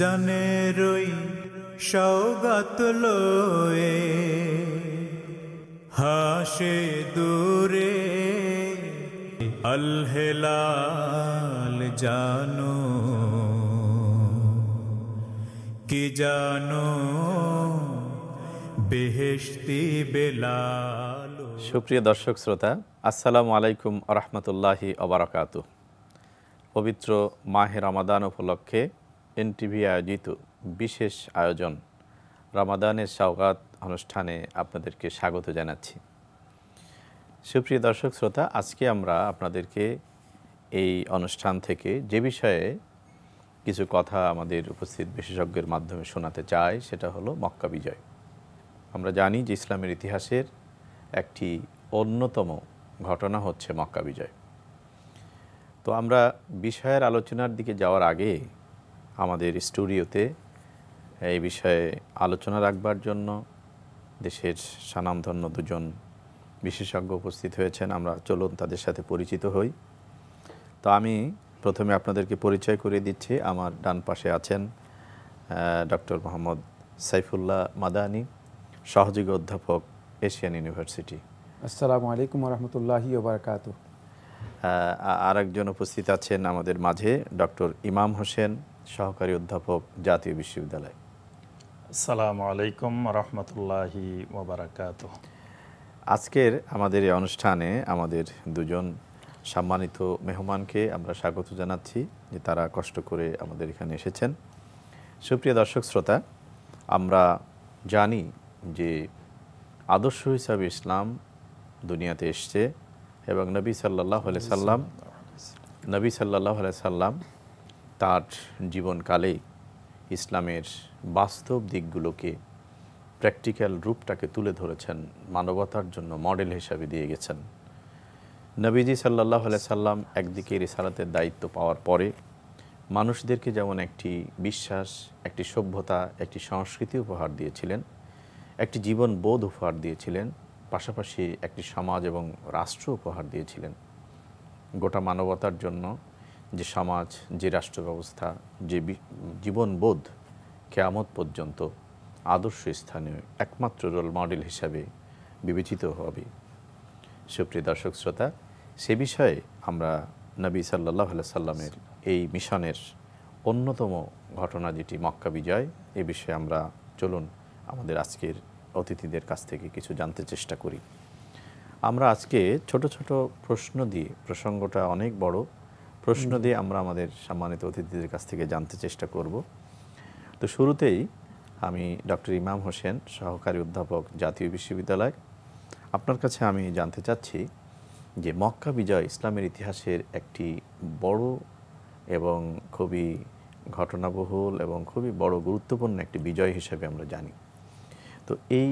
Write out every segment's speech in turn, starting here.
জানেরই সৌগত লয়ে হাসে দূরে আলহেলাল জানো কি জানো বেহেশতি বেলাল সুপ্রিয় দর্শক শ্রোতা আসসালামু আলাইকুম রহমতুল্লাহি অবরাকাত পবিত্র মাহের রমাদান উপলক্ষে এনটিভি আয়োজিত বিশেষ আয়োজন রামাদানের সওগাত অনুষ্ঠানে আপনাদেরকে স্বাগত জানাচ্ছি সুপ্রিয় দর্শক শ্রোতা আজকে আমরা আপনাদেরকে এই অনুষ্ঠান থেকে যে বিষয়ে কিছু কথা আমাদের উপস্থিত বিশেষজ্ঞের মাধ্যমে শোনাতে চাই সেটা হলো মক্কা বিজয় আমরা জানি যে ইসলামের ইতিহাসের একটি অন্যতম ঘটনা হচ্ছে মক্কা বিজয় তো আমরা বিষয়ের আলোচনার দিকে যাওয়ার আগে আমাদের স্টুডিওতে এই বিষয়ে আলোচনা রাখবার জন্য দেশের স্বনামধন্য দুজন বিশেষজ্ঞ উপস্থিত হয়েছেন আমরা চলুন তাদের সাথে পরিচিত হই তো আমি প্রথমে আপনাদেরকে পরিচয় করে দিচ্ছি আমার ডান পাশে আছেন ডক্টর মোহাম্মদ সাইফুল্লাহ মাদানি সহযোগী অধ্যাপক এশিয়ান ইউনিভার্সিটি আসসালামু আলাইকুম রহমতুল্লাহি আর আরেকজন উপস্থিত আছেন আমাদের মাঝে ডক্টর ইমাম হোসেন সহকারী অধ্যাপক জাতীয় বিশ্ববিদ্যালয় আসসালামু আলাইকুম রহমতুল্লাহি আজকের আমাদের এই অনুষ্ঠানে আমাদের দুজন সম্মানিত মেহমানকে আমরা স্বাগত জানাচ্ছি যে তারা কষ্ট করে আমাদের এখানে এসেছেন সুপ্রিয় দর্শক শ্রোতা আমরা জানি যে আদর্শ হিসাবে ইসলাম দুনিয়াতে এসছে এবং নবী সাল্লাহ সাল্লাম নবী সাল্লাহ সাল্লাম তার জীবনকালে ইসলামের বাস্তব দিকগুলোকে প্র্যাকটিক্যাল রূপটাকে তুলে ধরেছেন মানবতার জন্য মডেল হিসাবে দিয়ে গেছেন নবীজি সাল্লাহ সাল্লাম একদিকে রিসালাতের দায়িত্ব পাওয়ার পরে মানুষদেরকে যেমন একটি বিশ্বাস একটি সভ্যতা একটি সংস্কৃতি উপহার দিয়েছিলেন একটি জীবন বোধ উপহার দিয়েছিলেন পাশাপাশি একটি সমাজ এবং রাষ্ট্র উপহার দিয়েছিলেন গোটা মানবতার জন্য যে সমাজ যে রাষ্ট্র ব্যবস্থা যে জীবনবোধ কেয়ামত পর্যন্ত আদর্শ স্থানীয় একমাত্র রোল মডেল হিসাবে বিবেচিত হবে সুপ্রিয় দর্শক শ্রোতা সে বিষয়ে আমরা নবী সাল্লাহ সাল্লামের এই মিশনের অন্যতম ঘটনা যেটি মক্কা বিজয় এ বিষয়ে আমরা চলুন আমাদের আজকের অতিথিদের কাছ থেকে কিছু জানতে চেষ্টা করি আমরা আজকে ছোট ছোট প্রশ্ন দিয়ে প্রসঙ্গটা অনেক বড় প্রশ্ন দিয়ে আমরা আমাদের সম্মানিত অতিথিদের কাছ থেকে জানতে চেষ্টা করব তো শুরুতেই আমি ডক্টর ইমাম হোসেন সহকারী অধ্যাপক জাতীয় বিশ্ববিদ্যালয় আপনার কাছে আমি জানতে চাচ্ছি যে মক্কা বিজয় ইসলামের ইতিহাসের একটি বড় এবং খুবই ঘটনাবহুল এবং খুবই বড় গুরুত্বপূর্ণ একটি বিজয় হিসেবে আমরা জানি তো এই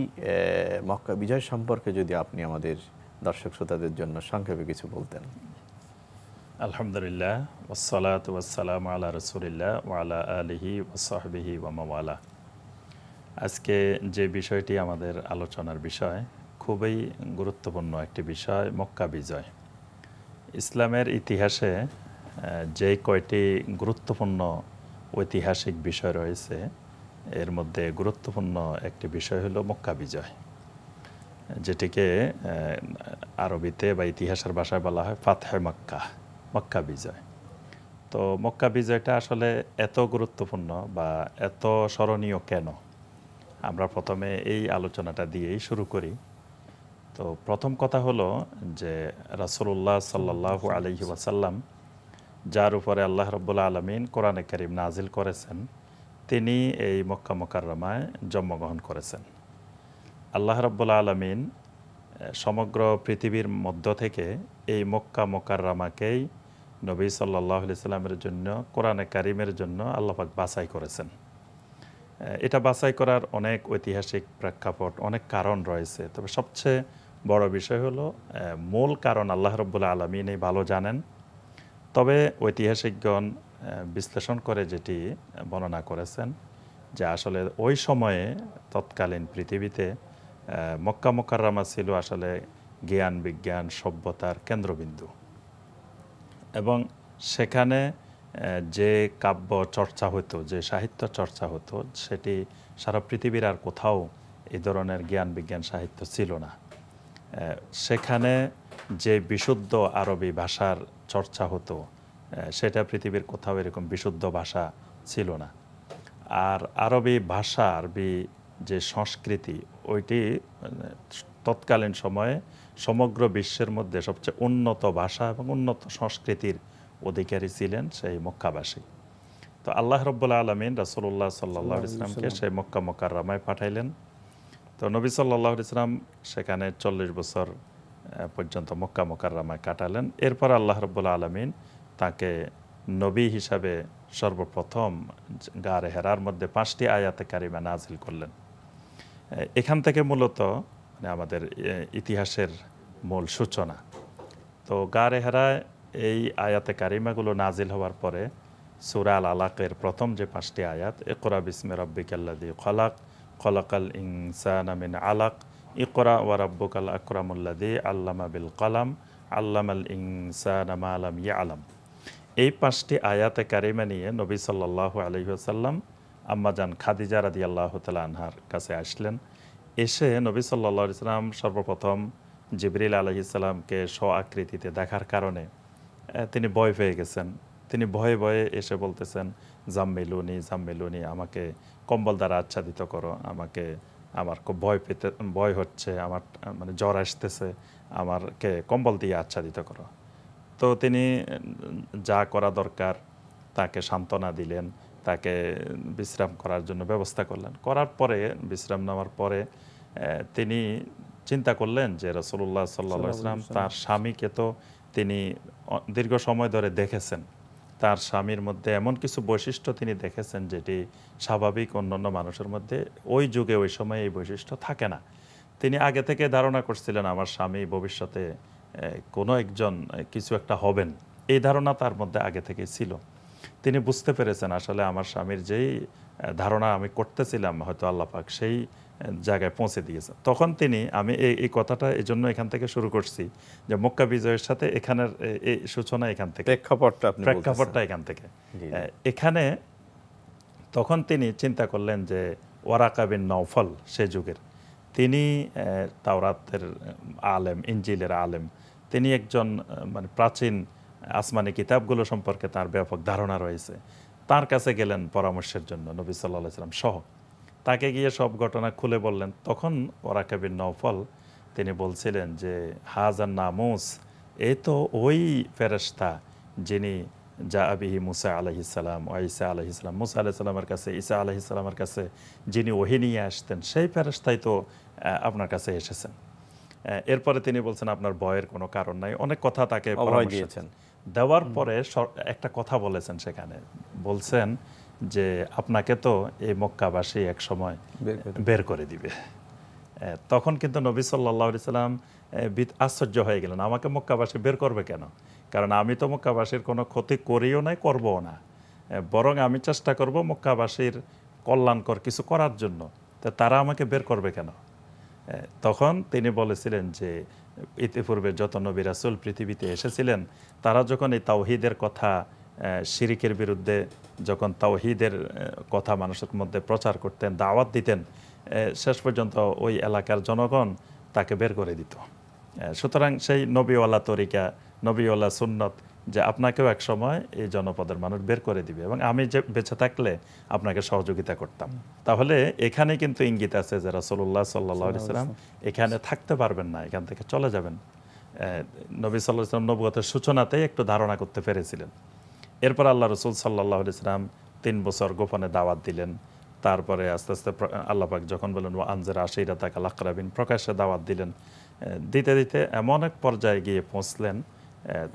মক্কা বিজয় সম্পর্কে যদি আপনি আমাদের দর্শক শ্রোতাদের জন্য সংক্ষেপে কিছু বলতেন আলহামদুলিল্লাহ ওসালাত ওয়াসালাম আল্লাহ রসুলিল্লাহ ওয়ালা আলিহি ওসাহবিহি ওয়ামাওয়ালা আজকে যে বিষয়টি আমাদের আলোচনার বিষয় খুবই গুরুত্বপূর্ণ একটি বিষয় মক্কা বিজয় ইসলামের ইতিহাসে যে কয়টি গুরুত্বপূর্ণ ঐতিহাসিক বিষয় রয়েছে এর মধ্যে গুরুত্বপূর্ণ একটি বিষয় হলো মক্কা বিজয় যেটিকে আরবিতে বা ইতিহাসের ভাষায় বলা হয় ফাতহে মক্কা মক্কা বিজয় তো মক্কা বিজয়টা আসলে এত গুরুত্বপূর্ণ বা এত স্মরণীয় কেন আমরা প্রথমে এই আলোচনাটা দিয়েই শুরু করি তো প্রথম কথা হলো যে রাসুল্লাহ সাল্লাহ আলহি ওয়াসাল্লাম যার উপরে আল্লাহ রব্বুল্লা আলমিন কোরআনে করিম নাজিল করেছেন তিনি এই মক্কা মকাররমায় জন্মগ্রহণ করেছেন আল্লাহ রব্বুল্লা আলমিন সমগ্র পৃথিবীর মধ্য থেকে এই মক্কা রামাকেই নবী সাল্লাহামের জন্য কোরআনে কারিমের জন্য আল্লাপাক বাছাই করেছেন এটা বাছাই করার অনেক ঐতিহাসিক প্রেক্ষাপট অনেক কারণ রয়েছে তবে সবচেয়ে বড় বিষয় হলো মূল কারণ আল্লাহ রব্বুল্লা আলমিন এই ভালো জানেন তবে ঐতিহাসিকগণ বিশ্লেষণ করে যেটি বর্ণনা করেছেন যে আসলে ওই সময়ে তৎকালীন পৃথিবীতে মক্কা রামা ছিল আসলে জ্ঞান বিজ্ঞান সভ্যতার কেন্দ্রবিন্দু এবং সেখানে যে কাব্য চর্চা হতো যে সাহিত্য চর্চা হতো সেটি সারা পৃথিবীর আর কোথাও এই ধরনের জ্ঞান বিজ্ঞান সাহিত্য ছিল না সেখানে যে বিশুদ্ধ আরবি ভাষার চর্চা হতো সেটা পৃথিবীর কোথাও এরকম বিশুদ্ধ ভাষা ছিল না আর আরবি ভাষা আরবি যে সংস্কৃতি ওইটি তৎকালীন সময়ে সমগ্র বিশ্বের মধ্যে সবচেয়ে উন্নত ভাষা এবং উন্নত সংস্কৃতির অধিকারী ছিলেন সেই মক্কাবাসী তো আল্লাহ রব্বুল্লা আলমিন রাসুল্লাহ সাল্লাহ ইসলামকে সেই মক্কা মক্কার রামায় পাঠাইলেন তো নবী সাল্লাহ ইসলাম সেখানে চল্লিশ বছর পর্যন্ত মক্কা মক্কার রামায় কাটালেন এরপর আল্লাহ রব্বুল্লা আলমিন তাকে নবী হিসাবে সর্বপ্রথম গাড়ে হেরার মধ্যে পাঁচটি আয়াতে কারিমা নাজিল করলেন এখান থেকে মূলত মানে আমাদের ইতিহাসের মূল সূচনা তো গারে হেরায় এই আয়াতে কারিমাগুলো নাজিল হওয়ার পরে সুরাল আলাকের প্রথম যে পাঁচটি আয়াত একরা বিসমে রব্বিকাল্লাদি খলাক খলাকাল ইনসান আমিন আলাক ইকরা ওয়ারাব্বুকাল আকরামুল্লাদি আল্লামা বিল কালাম আল্লাম আল ইনসান আলম ইয়া আলাম এই পাঁচটি আয়াতে কারিমা নিয়ে নবী সাল্লাহ আলহিহাসাল্লাম আম্মাজান খাদিজা রাদি আল্লাহ তালা আনহার কাছে আসলেন এসে নবী সাল্লা ইসলাম সর্বপ্রথম জিবরিল আলহ ইসলামকে স্ব আকৃতিতে দেখার কারণে তিনি ভয় পেয়ে গেছেন তিনি ভয়ে ভয়ে এসে বলতেছেন জাম্মেলুনি জাম্মেলুনি আমাকে কম্বল দ্বারা আচ্ছাদিত করো আমাকে আমার খুব ভয় পেতে ভয় হচ্ছে আমার মানে জ্বর আসতেছে আমারকে কম্বল দিয়ে আচ্ছাদিত করো তো তিনি যা করা দরকার তাকে সান্ত্বনা দিলেন তাকে বিশ্রাম করার জন্য ব্যবস্থা করলেন করার পরে বিশ্রাম নেওয়ার পরে তিনি চিন্তা করলেন যে রসুল্লাহ সাল্লা ইসলাম তার স্বামীকে তো তিনি দীর্ঘ সময় ধরে দেখেছেন তার স্বামীর মধ্যে এমন কিছু বৈশিষ্ট্য তিনি দেখেছেন যেটি স্বাভাবিক অন্যান্য মানুষের মধ্যে ওই যুগে ওই সময়ে এই বৈশিষ্ট্য থাকে না তিনি আগে থেকে ধারণা করছিলেন আমার স্বামী ভবিষ্যতে কোনো একজন কিছু একটা হবেন এই ধারণা তার মধ্যে আগে থেকে ছিল তিনি বুঝতে পেরেছেন আসলে আমার স্বামীর যেই ধারণা আমি করতেছিলাম হয়তো আল্লাপাক সেই জায়গায় পৌঁছে দিয়েছে তখন তিনি আমি এই কথাটা এই জন্য এখান থেকে শুরু করছি যে মক্কা বিজয়ের সাথে এখানের এই সূচনা এখান থেকে প্রেক্ষাপটটা প্রেক্ষাপটটা এখান থেকে এখানে তখন তিনি চিন্তা করলেন যে ওয়ারাকাবিন নৌফল সে যুগের তিনি তাওরাতের আলেম ইঞ্জিলের আলেম তিনি একজন মানে প্রাচীন আসমানি কিতাবগুলো সম্পর্কে তার ব্যাপক ধারণা রয়েছে তার কাছে গেলেন পরামর্শের জন্য নবী সাল্লাহ সাল্লাম সহ তাকে গিয়ে সব ঘটনা খুলে বললেন তখন ওরা কবির নৌফল তিনি বলছিলেন যে হাজার নামুস এ তো ওই ফেরস্তা যিনি যা আবিহি মুসা আলহ ইসালাম ও ইসা আলহ ইসলাম মুসা আলহ ইসলামের কাছে ইসা আলহ ইসলামের কাছে যিনি ওহি নিয়ে আসতেন সেই ফেরস্তাই তো আপনার কাছে এসেছেন এরপরে তিনি বলছেন আপনার বয়ের কোনো কারণ নাই অনেক কথা তাকে দিয়েছেন দেওয়ার পরে একটা কথা বলেছেন সেখানে বলছেন যে আপনাকে তো এই মক্কাবাসী এক সময় বের করে দিবে তখন কিন্তু নবী সাল্লা সাল্লাম আশ্চর্য হয়ে গেলেন আমাকে মক্কাবাসী বের করবে কেন কারণ আমি তো মক্কাবাসীর কোনো ক্ষতি করিও নাই করবও না বরং আমি চেষ্টা করব মক্কাবাসীর কল্যাণকর কিছু করার জন্য তা তারা আমাকে বের করবে কেন তখন তিনি বলেছিলেন যে ইতিপূর্বে যত নবী রাসুল পৃথিবীতে এসেছিলেন তারা যখন এই তাওহিদের কথা শিরিকের বিরুদ্ধে যখন তাওহিদের কথা মানুষের মধ্যে প্রচার করতেন দাওয়াত দিতেন শেষ পর্যন্ত ওই এলাকার জনগণ তাকে বের করে দিত সুতরাং সেই নবীওয়ালা তরিকা নবীওয়ালা সুন্নত যে আপনাকেও এক সময় এই জনপদের মানুষ বের করে দিবে এবং আমি যে বেঁচে থাকলে আপনাকে সহযোগিতা করতাম তাহলে এখানে কিন্তু ইঙ্গিত আছে যে রাসোল্লা সাল্লাম এখানে থাকতে পারবেন না এখান থেকে চলে যাবেন নবী সাল্লাহ সাল্লাম নবগতের সূচনাতেই একটু ধারণা করতে পেরেছিলেন এরপর আল্লাহ রসুল সাল্লাহ ইসলাম তিন বছর গোপনে দাওয়াত দিলেন তারপরে আস্তে আস্তে আল্লাপাক যখন বলেন ও আনজের আশিরা তাকে আল্লাহরাবিন প্রকাশ্যে দাওয়াত দিলেন দিতে দিতে এমন এক পর্যায়ে গিয়ে পৌঁছলেন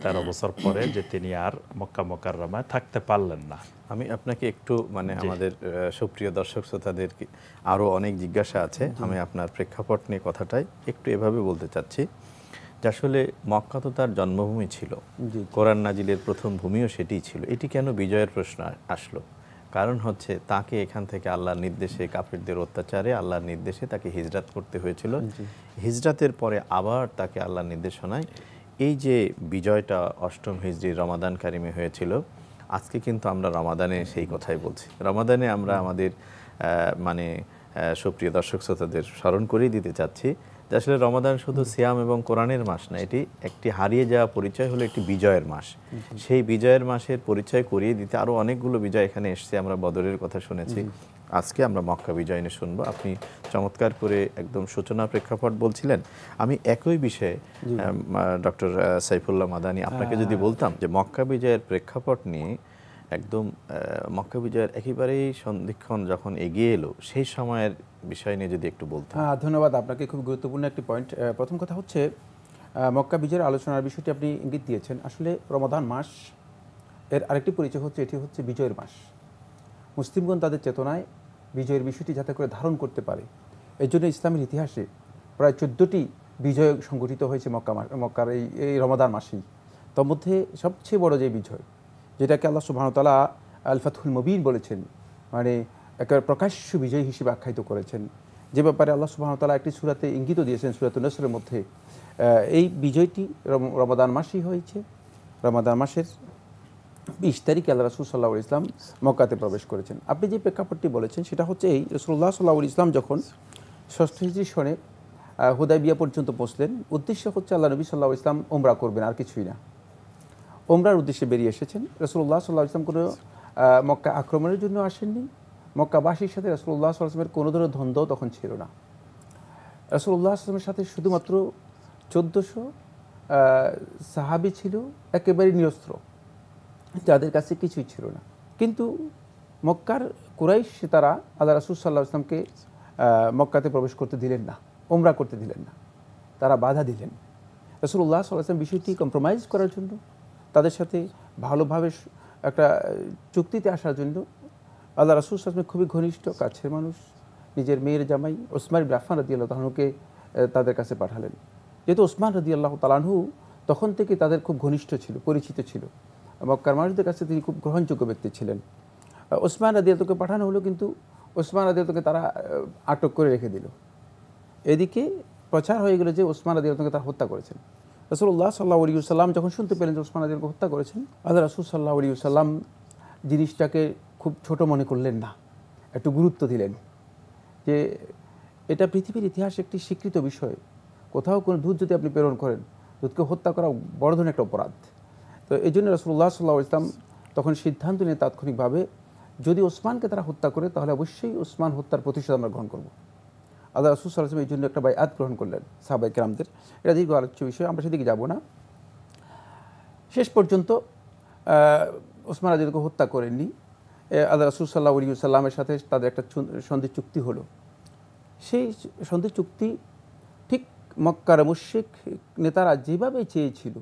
তেরো বছর পরে যে তিনি আর মক্কা মোকাররমায় থাকতে পারলেন না আমি আপনাকে একটু মানে আমাদের সুপ্রিয় দর্শক শ্রোতাদের আরও অনেক জিজ্ঞাসা আছে আমি আপনার প্রেক্ষাপট নিয়ে কথাটাই একটু এভাবে বলতে চাচ্ছি যে আসলে মক্কা তো তার জন্মভূমি ছিল কোরআন নাজিলের প্রথম ভূমিও সেটি ছিল এটি কেন বিজয়ের প্রশ্ন আসলো কারণ হচ্ছে তাকে এখান থেকে আল্লাহর নির্দেশে কাফেরদের অত্যাচারে আল্লাহর নির্দেশে তাকে হিজরাত করতে হয়েছিল হিজরাতের পরে আবার তাকে আল্লাহর নির্দেশনায় এই যে বিজয়টা অষ্টম হিজড়ি রমাদান কারিমে হয়েছিল আজকে কিন্তু আমরা রমাদানে সেই কথাই বলছি রমাদানে আমরা আমাদের মানে সুপ্রিয় দর্শক শ্রোতাদের স্মরণ করেই দিতে চাচ্ছি যে আসলে রমাদান শুধু সিয়াম এবং কোরআনের মাস না এটি একটি হারিয়ে যাওয়া পরিচয় হলো একটি বিজয়ের মাস সেই বিজয়ের মাসের পরিচয় করিয়ে দিতে আরও অনেকগুলো বিজয় এখানে এসছে আমরা বদরের কথা শুনেছি আজকে আমরা মক্কা বিজয় নিয়ে শুনবো আপনি চমৎকার করে একদম সূচনা প্রেক্ষাপট বলছিলেন আমি একই বিষয়ে ডক্টর সাইফুল্লাহ মাদানি আপনাকে যদি হ্যাঁ। বলতাম যে মক্কা বিজয়ের প্রেক্ষাপট নিয়ে একদম মক্কা বিজয়ের একেবারেই সন্ধিক্ষণ যখন এগিয়ে এলো সেই সময়ের বিষয় নিয়ে যদি একটু বলতেন হ্যাঁ ধন্যবাদ আপনাকে খুব গুরুত্বপূর্ণ একটি পয়েন্ট প্রথম কথা হচ্ছে মক্কা বিজয়ের আলোচনার বিষয়টি আপনি ইঙ্গিত দিয়েছেন আসলে রমাদান মাস এর আরেকটি পরিচয় হচ্ছে এটি হচ্ছে বিজয়ের মাস মুসলিমগণ তাদের চেতনায় বিজয়ের বিষয়টি যাতে করে ধারণ করতে পারে এর জন্য ইসলামের ইতিহাসে প্রায় চোদ্দোটি বিজয় সংগঠিত হয়েছে মক্কা মক্কার এই এই রমাদান মাসেই তার মধ্যে সবচেয়ে বড় যে বিজয় যেটাকে আল্লাহ সুবাহতালা আলফাতুল মবিন বলেছেন মানে একেবারে প্রকাশ্য বিজয় হিসেবে আখ্যায়িত করেছেন যে ব্যাপারে আল্লাহ সুবাহতালা একটি সুরাতে ইঙ্গিত দিয়েছেন সুরাত নসরের মধ্যে এই বিজয়টি রমাদান মাসেই হয়েছে রমাদান মাসের বিশ তারিখে আল্লাহ রসুল সাল্লা ইসলাম মক্কাতে প্রবেশ করেছেন আপনি যে প্রেক্ষাপটটি বলেছেন সেটা হচ্ছে এই রসুল্লাহ সাল্লাহ ইসলাম যখন ষষ্ঠ হিজড়ি সনে হুদাইবিয়া পর্যন্ত পৌঁছলেন উদ্দেশ্য হচ্ছে আল্লাহ নবী সাল্লাহ ইসলাম ওমরা করবেন আর কিছুই না ওমরার উদ্দেশ্যে বেরিয়ে এসেছেন রসুল্লাহ সাল্লাহ ইসলাম কোনো মক্কা আক্রমণের জন্য আসেননি মক্কাবাসীর সাথে রসুল্লাহ আসলামের কোনো ধরনের ধ্বন্দ্ব তখন ছিল না রসুল্লাহ আসলামের সাথে শুধুমাত্র চোদ্দোশো সাহাবি ছিল একেবারে নিরস্ত্র যাদের কাছে কিছুই ছিল না কিন্তু মক্কার কুরাইশ তারা আল্লাহ রাসুল সাল্লাহ আসলামকে মক্কাতে প্রবেশ করতে দিলেন না ওমরা করতে দিলেন না তারা বাধা দিলেন রসুল্লাহ সাল্লাম বিষয়টি কম্প্রোমাইজ করার জন্য তাদের সাথে ভালোভাবে একটা চুক্তিতে আসার জন্য আল্লাহ রাসুল আসলামের খুবই ঘনিষ্ঠ কাছের মানুষ নিজের মেয়ের জামাই ওসমান রাফান রদি আল্লাহ তালাহুকে তাদের কাছে পাঠালেন যেহেতু ওসমান রদি আল্লাহ তালাহু তখন থেকে তাদের খুব ঘনিষ্ঠ ছিল পরিচিত ছিল মক্কার মানুষদের কাছে তিনি খুব গ্রহণযোগ্য ব্যক্তি ছিলেন ওসমান রাদিয়াতকে পাঠানো হলো কিন্তু ওসমান রাদিয়াতকে তারা আটক করে রেখে দিল এদিকে প্রচার হয়ে গেল যে ওসমান রাদিয়াতকে তারা হত্যা করেছেন রসুল্লাহ সাল্লাহ আলী যখন শুনতে পেলেন যে ওসমান রাদিয়াতকে হত্যা করেছেন আল্লাহ রসুল সাল্লাহ আলী জিনিসটাকে খুব ছোট মনে করলেন না একটু গুরুত্ব দিলেন যে এটা পৃথিবীর ইতিহাস একটি স্বীকৃত বিষয় কোথাও কোনো দুধ যদি আপনি প্রেরণ করেন দুধকে হত্যা করা বড় ধরনের একটা অপরাধ তো এই জন্য রসুল্লাহ সাল্লাহ ইসলাম তখন সিদ্ধান্ত নিয়ে তাৎক্ষণিকভাবে যদি ওসমানকে তারা হত্যা করে তাহলে অবশ্যই ওসমান হত্যার প্রতিশোধ আমরা গ্রহণ করবো আল্লাহ রসুল সাল্লাহ এই জন্য একটা বায়াত গ্রহণ করলেন সাবাই কেরামদের এটা দীর্ঘ আলোচ্য বিষয় আমরা সেদিকে যাব না শেষ পর্যন্ত ওসমান আজিরকে হত্যা করেননি আল্লাহ সাল্লাহ আলী সাল্লামের সাথে তাদের একটা সন্ধি চুক্তি হলো সেই সন্ধি চুক্তি ঠিক মক্কার মুশিক নেতারা যেভাবে চেয়েছিল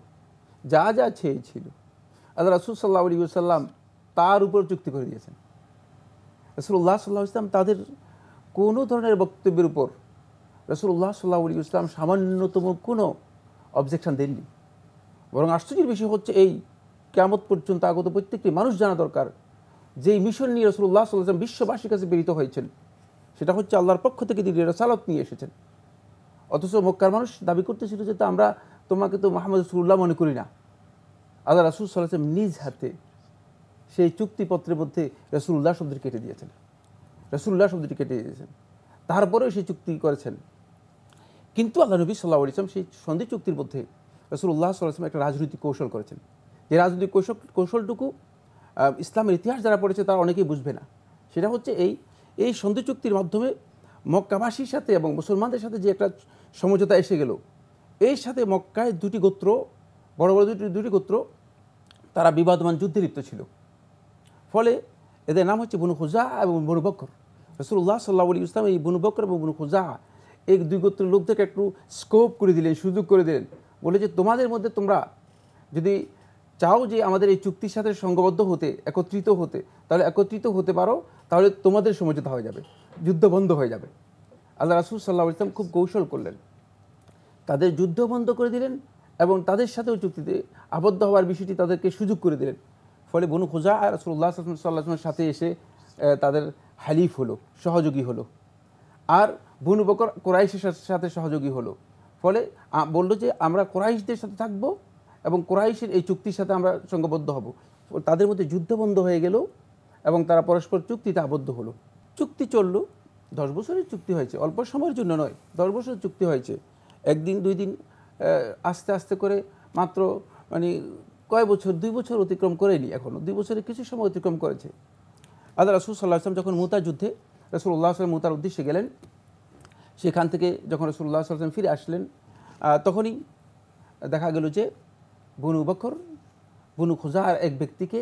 যা যা চেয়েছিল আল্লাহ রাসুল সাল্লাহ আলী সাল্লাম তার উপর চুক্তি করে দিয়েছেন রসুল্লাহ সাল্লাহ ইসলাম তাদের কোনো ধরনের বক্তব্যের উপর রসুল্লাহ সাল্লাহ আলী ইসলাম সামান্যতম কোনো অবজেকশান দেননি বরং আশ্চর্যের বিষয় হচ্ছে এই কেমত পর্যন্ত আগত প্রত্যেকটি মানুষ জানা দরকার যেই মিশন নিয়ে রসুল্লাহ সাল্লাম বিশ্ববাসীর কাছে প্রেরিত হয়েছেন সেটা হচ্ছে আল্লাহর পক্ষ থেকে তিনি রসালত নিয়ে এসেছেন অথচ মক্কার মানুষ দাবি করতেছিল যে তো আমরা তোমাকে তো মোহাম্মদ রসুল্লাহ মনে করি না আল্লাহ রসুল সাল্লাম নিজ হাতে সেই চুক্তিপত্রের মধ্যে রসুল্লাহ শব্দটি কেটে দিয়েছেন রসুল্লাহ শব্দটি কেটে দিয়েছেন তারপরেও সেই চুক্তি করেছেন কিন্তু আল্লাহ নবী সাল্লাহ ইসলাম সেই সন্ধি চুক্তির মধ্যে রসুল্লাহ সাল্লাহ একটা রাজনৈতিক কৌশল করেছেন যে রাজনৈতিক কৌশল কৌশলটুকু ইসলামের ইতিহাস যারা পড়েছে তারা অনেকেই বুঝবে না সেটা হচ্ছে এই এই সন্ধি চুক্তির মাধ্যমে মক্কাবাসীর সাথে এবং মুসলমানদের সাথে যে একটা সমঝোতা এসে গেল এর সাথে মক্কায় দুটি গোত্র বড় বড় দুটি দুটি গোত্র তারা বিবাদমান যুদ্ধে লিপ্ত ছিল ফলে এদের নাম হচ্ছে বনু খুজা এবং বনু বক্কর রসুল্লাহ সাল্লাহ আলী ইসলাম এই বনু বক্কর এবং বনু খুজা এই দুই গোত্রের লোকদেরকে একটু স্কোপ করে দিলেন সুযোগ করে দিলেন বলে যে তোমাদের মধ্যে তোমরা যদি চাও যে আমাদের এই চুক্তির সাথে সঙ্গবদ্ধ হতে একত্রিত হতে তাহলে একত্রিত হতে পারো তাহলে তোমাদের সমঝোতা হয়ে যাবে যুদ্ধ বন্ধ হয়ে যাবে আল্লাহ রাসুল সাল্লাহ ইসলাম খুব কৌশল করলেন তাদের যুদ্ধ বন্ধ করে দিলেন এবং তাদের সাথেও চুক্তিতে আবদ্ধ হওয়ার বিষয়টি তাদেরকে সুযোগ করে দিলেন ফলে বনু খোজা আর রাসুল্লাহ সাল্লাহামের সাথে এসে তাদের হালিফ হলো সহযোগী হলো আর বনু বকর কোরাইশের সাথে সহযোগী হলো ফলে বলল যে আমরা কোরাইশদের সাথে থাকবো এবং কোরাইশের এই চুক্তির সাথে আমরা সঙ্গবদ্ধ হব তাদের মধ্যে যুদ্ধ বন্ধ হয়ে গেল এবং তারা পরস্পর চুক্তিতে আবদ্ধ হলো চুক্তি চলল দশ বছরের চুক্তি হয়েছে অল্প সময়ের জন্য নয় দশ বছর চুক্তি হয়েছে একদিন দুই দিন আস্তে আস্তে করে মাত্র মানে কয় বছর দুই বছর অতিক্রম করেনি এখনও দুই বছরে কিছু সময় অতিক্রম করেছে আদা রসুল সাল্লাহ আসলাম যখন মুতা যুদ্ধে রসুল উল্লাহ আসলাম মুতার উদ্দেশ্যে গেলেন সেখান থেকে যখন রসুল্লাহ আসলাম ফিরে আসলেন তখনই দেখা গেল যে বনু বকর বনু খোজার এক ব্যক্তিকে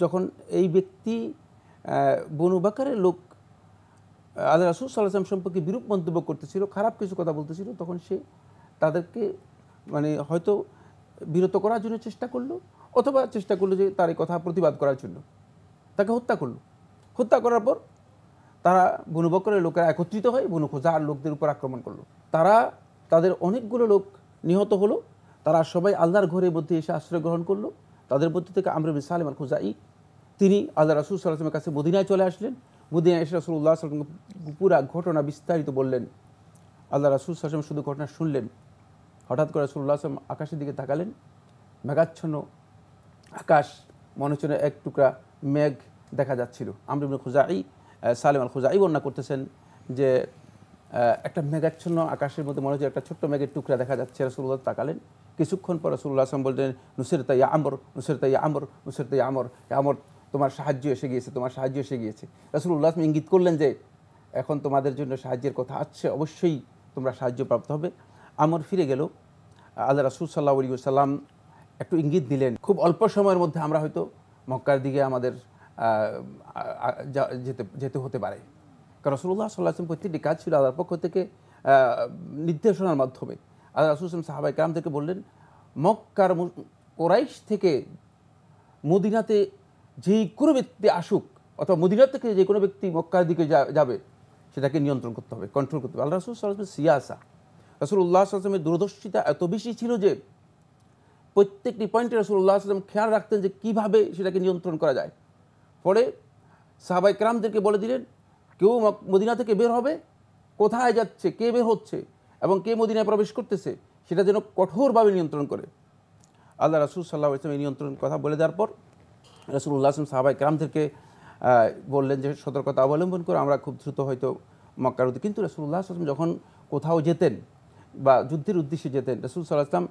যখন এই ব্যক্তি বনু বাকারের লোক আল্লাহ রাসুল সাল্লাহাম সম্পর্কে বিরূপ মন্তব্য করতেছিল খারাপ কিছু কথা বলতেছিল তখন সে তাদেরকে মানে হয়তো বিরত করার জন্য চেষ্টা করলো অথবা চেষ্টা করলো যে তার এই কথা প্রতিবাদ করার জন্য তাকে হত্যা করলো হত্যা করার পর তারা বনু বকরের লোকেরা একত্রিত হয় বনু খোজার লোকদের উপর আক্রমণ করলো তারা তাদের অনেকগুলো লোক নিহত হলো তারা সবাই আল্লাহর ঘরের মধ্যে এসে আশ্রয় গ্রহণ করলো তাদের মধ্যে থেকে আমর বিন সালিম আল খুজাই তিনি আল্লাহ রাসুল সাল্লামের কাছে মদিনায় চলে আসলেন মদিনায় এসে রাসুল্লাহ সাল্লামকে পুরা ঘটনা বিস্তারিত বললেন আল্লাহ রাসুল সাল্লাম শুধু ঘটনা শুনলেন হঠাৎ করে রাসুল্লাহ আসলাম আকাশের দিকে তাকালেন মেঘাচ্ছন্ন আকাশ মনে হচ্ছে এক টুকরা মেঘ দেখা যাচ্ছিল আমরিবুল খুজাই সালেম আল খুজাই বর্ণনা করতেছেন যে একটা মেঘাচ্ছন্ন আকাশের মধ্যে মনে হচ্ছে একটা ছোট্ট মেঘের টুকরা দেখা যাচ্ছে রাসুল্লাহ তাকালেন কিছুক্ষণ পর রসুল্লাহ আসলাম বললেন নুসিরতা ইয়া আমর নুসিরতা ইয়া আমর নুসিরতা ইয়া আমর আমর তোমার সাহায্য এসে গিয়েছে তোমার সাহায্য এসে গিয়েছে রসুল্লাহ আসলাম ইঙ্গিত করলেন যে এখন তোমাদের জন্য সাহায্যের কথা আসছে অবশ্যই তোমরা সাহায্যপ্রাপ্ত হবে আমর ফিরে গেল আল্লাহ রাসুল সাল্লাহ আলী সাল্লাম একটু ইঙ্গিত দিলেন খুব অল্প সময়ের মধ্যে আমরা হয়তো মক্কার দিকে আমাদের যেতে যেতে হতে পারে কারণ রসুল্লাহ সাল্লাহ আসলাম প্রত্যেকটি কাজ ছিল আল্লাহর পক্ষ থেকে নির্দেশনার মাধ্যমে আল্লাহ রাসুসম সাহাবাই থেকে বললেন মক্কার কোরাইশ থেকে মদিনাতে যেই কোনো ব্যক্তি আসুক অথবা মদিনা থেকে যে কোনো ব্যক্তি মক্কার দিকে যাবে সেটাকে নিয়ন্ত্রণ করতে হবে কন্ট্রোল করতে হবে আল্লাহ রাসুল সাল্লামের সিয়াসা রাসুল উল্লাহ আসলামের দূরদর্শিতা এত বেশি ছিল যে প্রত্যেকটি পয়েন্টে রাসুল উল্লাহ আসলাম খেয়াল রাখতেন যে কীভাবে সেটাকে নিয়ন্ত্রণ করা যায় পরে সাহাবাই ক্রামদেরকে বলে দিলেন কেউ মদিনা থেকে বের হবে কোথায় যাচ্ছে কে বের হচ্ছে এবং কে মদিনায় প্রবেশ করতেছে সেটা যেন কঠোরভাবে নিয়ন্ত্রণ করে আল্লাহ রাসুল সাল্লাহ ইসলাম এই নিয়ন্ত্রণ কথা বলে দেওয়ার পর রাসুল্লাহ আসলাম সাহাবাই গ্রামদেরকে বললেন যে সতর্কতা অবলম্বন করে আমরা খুব দ্রুত হয়তো মক্কার উদ্দিন কিন্তু রাসুল্লাহ আসলাম যখন কোথাও যেতেন বা যুদ্ধের উদ্দেশ্যে যেতেন রাসুল সাল্লাহ আসলাম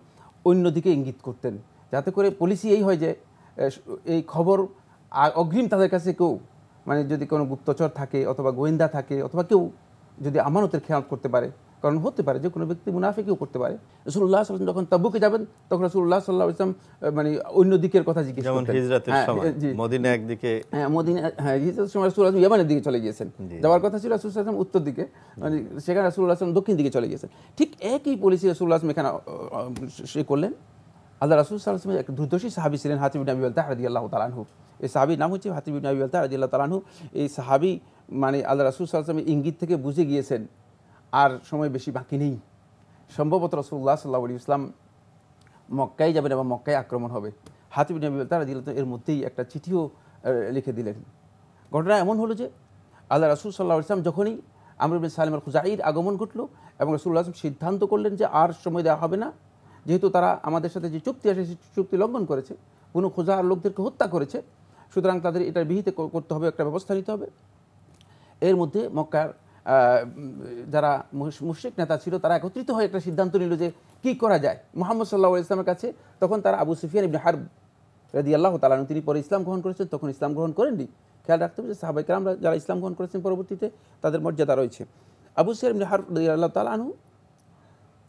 অন্যদিকে ইঙ্গিত করতেন যাতে করে পলিসি এই হয় যে এই খবর অগ্রিম তাদের কাছে কেউ মানে যদি কোনো গুপ্তচর থাকে অথবা গোয়েন্দা থাকে অথবা কেউ যদি আমানতের খেয়াল করতে পারে কারণ হতে পারে যে কোনো ব্যক্তি মুনাফিকেও করতে পারে রসুল্লাহ সাল্লাম যখন তাবুকে যাবেন তখন রসুল্লাহ সাল্লাহ ইসলাম মানে অন্য দিকের কথা জিজ্ঞেস যেমন হ্যাঁ, একদিকে হ্যাঁ মদিনা হ্যাঁ সময় ইয়ামানের দিকে চলে গিয়েছেন যাওয়ার কথা ছিল রসুল আসলাম উত্তর দিকে মানে সেখানে রসুল্লাহ আসলাম দক্ষিণ দিকে চলে গিয়েছেন ঠিক একই পলিসি রসুল্লাহ আসলাম এখানে সে করলেন আল্লাহ রাসুল সাল্লাহ এক দুর্দশী সাহাবি ছিলেন হাতিবিন আবি আলতাহ রাজি আল্লাহ তালানহু এই সাহাবির নাম হচ্ছে হাতিবিন আবি আলতাহ রাজি আল্লাহ তালানহু এই সাহাবি মানে আল্লাহ রাসুল সাল্লাহ ইঙ্গিত থেকে বুঝে গিয়েছেন আর সময় বেশি বাকি নেই সম্ভবত রসুল্লাহ সাল্লাহ ইসলাম মক্কাই যাবেন এবং মক্কায় আক্রমণ হবে হাতিব নবী তারা দিল এর মধ্যেই একটা চিঠিও লিখে দিলেন ঘটনা এমন হলো যে আল্লাহ রসুল সাল্লাহ ইসলাম যখনই আমরুল সালিমের খুজাইর আগমন ঘটল এবং রসুল্লাহ আসলাম সিদ্ধান্ত করলেন যে আর সময় দেওয়া হবে না যেহেতু তারা আমাদের সাথে যে চুক্তি আসে সেই চুক্তি লঙ্ঘন করেছে কোনো খোঁজার লোকদেরকে হত্যা করেছে সুতরাং তাদের এটার বিহিতে করতে হবে একটা ব্যবস্থা নিতে হবে এর মধ্যে মক্কার যারা মুশ্রিক নেতা ছিল তারা একত্রিত হয়ে একটা সিদ্ধান্ত নিল যে কি করা যায় মোহাম্মদ সাল্লাহ ইসলামের কাছে তখন তারা আবু সুফিয়ান ইবনে হার রাজি আল্লাহ তালানু তিনি পরে ইসলাম গ্রহণ করেছেন তখন ইসলাম গ্রহণ করেননি খেয়াল রাখতে হবে যে সাহাবাইকার যারা ইসলাম গ্রহণ করেছেন পরবর্তীতে তাদের মর্যাদা রয়েছে আবু সুফিয়ান ইবনে হার রাজি আল্লাহ তালানু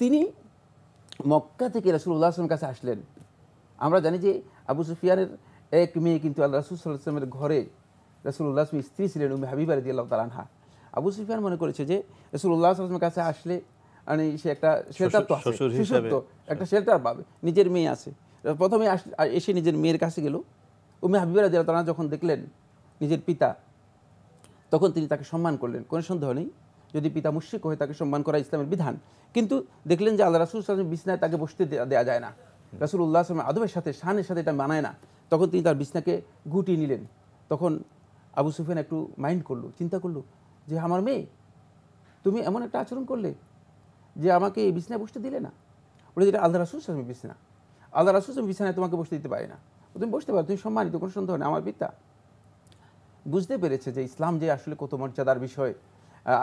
তিনি মক্কা থেকে উল্লাহ আসলামের কাছে আসলেন আমরা জানি যে আবু সুফিয়ানের এক মেয়ে কিন্তু আল্লাহ রাসুল সাল্লাহ আসলামের ঘরে উল্লাহ আসলামের স্ত্রী ছিলেন উমি হাবিবা রাজি আল্লাহ তালানহা আবু সুফিয়ান মনে করেছে যে রসুল্লাহ আসলামের কাছে আসলে মানে সে একটা শেল্টার তো শিশুত্ব একটা শেল্টার পাবে নিজের মেয়ে আছে প্রথমে এসে নিজের মেয়ের কাছে গেল উমে হাবিবেরা যারা তারা যখন দেখলেন নিজের পিতা তখন তিনি তাকে সম্মান করলেন কোনো সন্দেহ নেই যদি পিতা মুশ্রিক হয়ে তাকে সম্মান করা ইসলামের বিধান কিন্তু দেখলেন যে আল্লাহ রাসুল ইসলামের বিছনায় তাকে বসতে দেওয়া যায় না রাসুল উল্লাহ আসলামের আদবের সাথে শানের সাথে এটা মানায় না তখন তিনি তার বিছনাকে গুটিয়ে নিলেন তখন আবু সুফেন একটু মাইন্ড করলো চিন্তা করলো যে আমার মেয়ে তুমি এমন একটা আচরণ করলে যে আমাকে এই বিছানায় বসতে দিলে না বলে যেটা আল্লাহ রাসুল সালামের বিছানা আল্লাহ রাসুল আমি বিছানায় তোমাকে বসতে দিতে পারে না তুমি বসতে পারো তুমি সম্মানিত কোনো সন্দেহ নেই আমার পিতা বুঝতে পেরেছে যে ইসলাম যে আসলে কত মর্যাদার বিষয়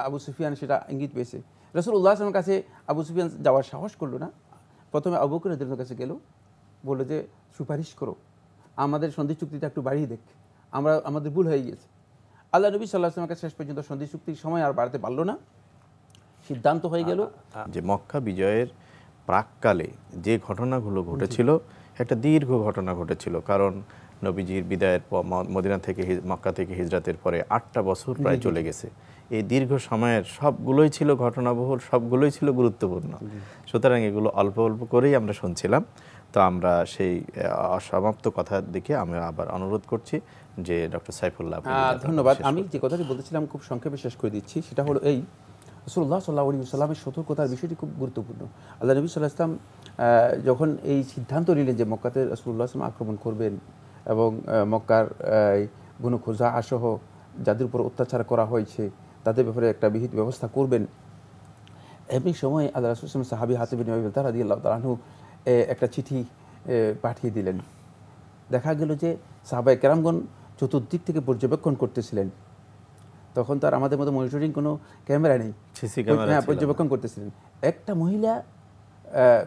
আবু সুফিয়ান সেটা ইঙ্গিত পেয়েছে রসুল উল্লাহ আসলামের কাছে আবু সুফিয়ান যাওয়ার সাহস করলো না প্রথমে আবু কাছে গেল বললো যে সুপারিশ করো আমাদের সন্ধি চুক্তিটা একটু বাড়িয়ে দেখ আমরা আমাদের ভুল হয়ে গিয়েছে আল্লাহ নবী সাল্লাহ আসলামের কাছে শেষ পর্যন্ত সন্ধি চুক্তির সময় আর বাড়তে পারলো না সিদ্ধান্ত হয়ে গেল যে মক্কা বিজয়ের প্রাককালে যে ঘটনাগুলো ঘটেছিল একটা দীর্ঘ ঘটনা ঘটেছিল কারণ নবীজির বিদায়ের পর মদিনা থেকে মক্কা থেকে হিজরাতের পরে আটটা বছর প্রায় চলে গেছে এই দীর্ঘ সময়ের সবগুলোই ছিল ঘটনাবহুল সবগুলোই ছিল গুরুত্বপূর্ণ সুতরাং এগুলো অল্প অল্প করেই আমরা শুনছিলাম তো আমরা সেই অসমাপ্ত কথার দিকে আমি আবার অনুরোধ করছি যে ডক্টর সাইফুল্লাহ ধন্যবাদ আমি যে কথাটি বলতেছিলাম খুব সংক্ষেপে শেষ করে দিচ্ছি সেটা হলো এই রসুল্লাহ সাল্লাহ আলী সাল্লামের সতর্কতার বিষয়টি খুব গুরুত্বপূর্ণ আল্লাহ নবী সাল্লাহ ইসলাম যখন এই সিদ্ধান্ত নিলেন যে মক্কাতে রসুল্লাহ ইসলাম আক্রমণ করবেন এবং মক্কার গুনু খোঁজা আসহ যাদের উপর অত্যাচার করা হয়েছে তাদের ব্যাপারে একটা বিহিত ব্যবস্থা করবেন এমনি সময় আল্লাহ রসুল ইসলাম সাহাবি হাতিবিন তারা দিয়ে আল্লাহ তালাহু একটা চিঠি পাঠিয়ে দিলেন দেখা গেল যে সাহাবায় কেরামগণ চতুর্দিক থেকে পর্যবেক্ষণ করতেছিলেন তখন তার আমাদের মতো মনিটরিং কোনো ক্যামেরা নেই হ্যাঁ, পর্যবেক্ষণ করতেছিলেন একটা মহিলা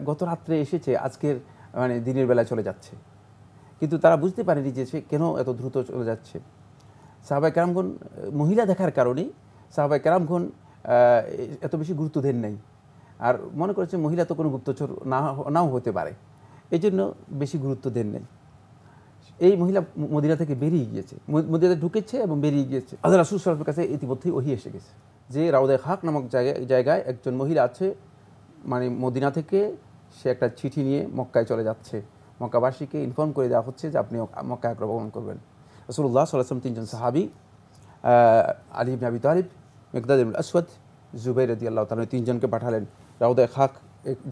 গত রাত্রে এসেছে আজকের মানে দিনের বেলায় চলে যাচ্ছে কিন্তু তারা বুঝতে পারেনি যে সে কেন এত দ্রুত চলে যাচ্ছে সাহাবাই কেরামগণ মহিলা দেখার কারণে সাহাবাই কেরামগণ এত বেশি গুরুত্ব দেন নাই আর মনে করেছে মহিলা তো কোনো গুপ্তচর না নাও হতে পারে এই জন্য বেশি গুরুত্ব দেন নেই এই মহিলা মদিনা থেকে বেরিয়ে গিয়েছে মদিরাতে ঢুকেছে এবং বেরিয়ে গিয়েছে আল্লাহ রাসুল সাল্লামের কাছে ইতিমধ্যেই ওহি এসে গেছে যে রাউদায় হাক নামক জায়গায় জায়গায় একজন মহিলা আছে মানে মদিনা থেকে সে একটা চিঠি নিয়ে মক্কায় চলে যাচ্ছে মক্কাবাসীকে ইনফর্ম করে দেওয়া হচ্ছে যে আপনি মক্কায় আক্রমণ করবেন রসুল্লাহ সাল্লাম তিনজন সাহাবি আলী আবি তারিফ মেকদাদ আসওয়াদ জুবাই রদি আল্লাহ তিনজনকে পাঠালেন রাউদায় খাক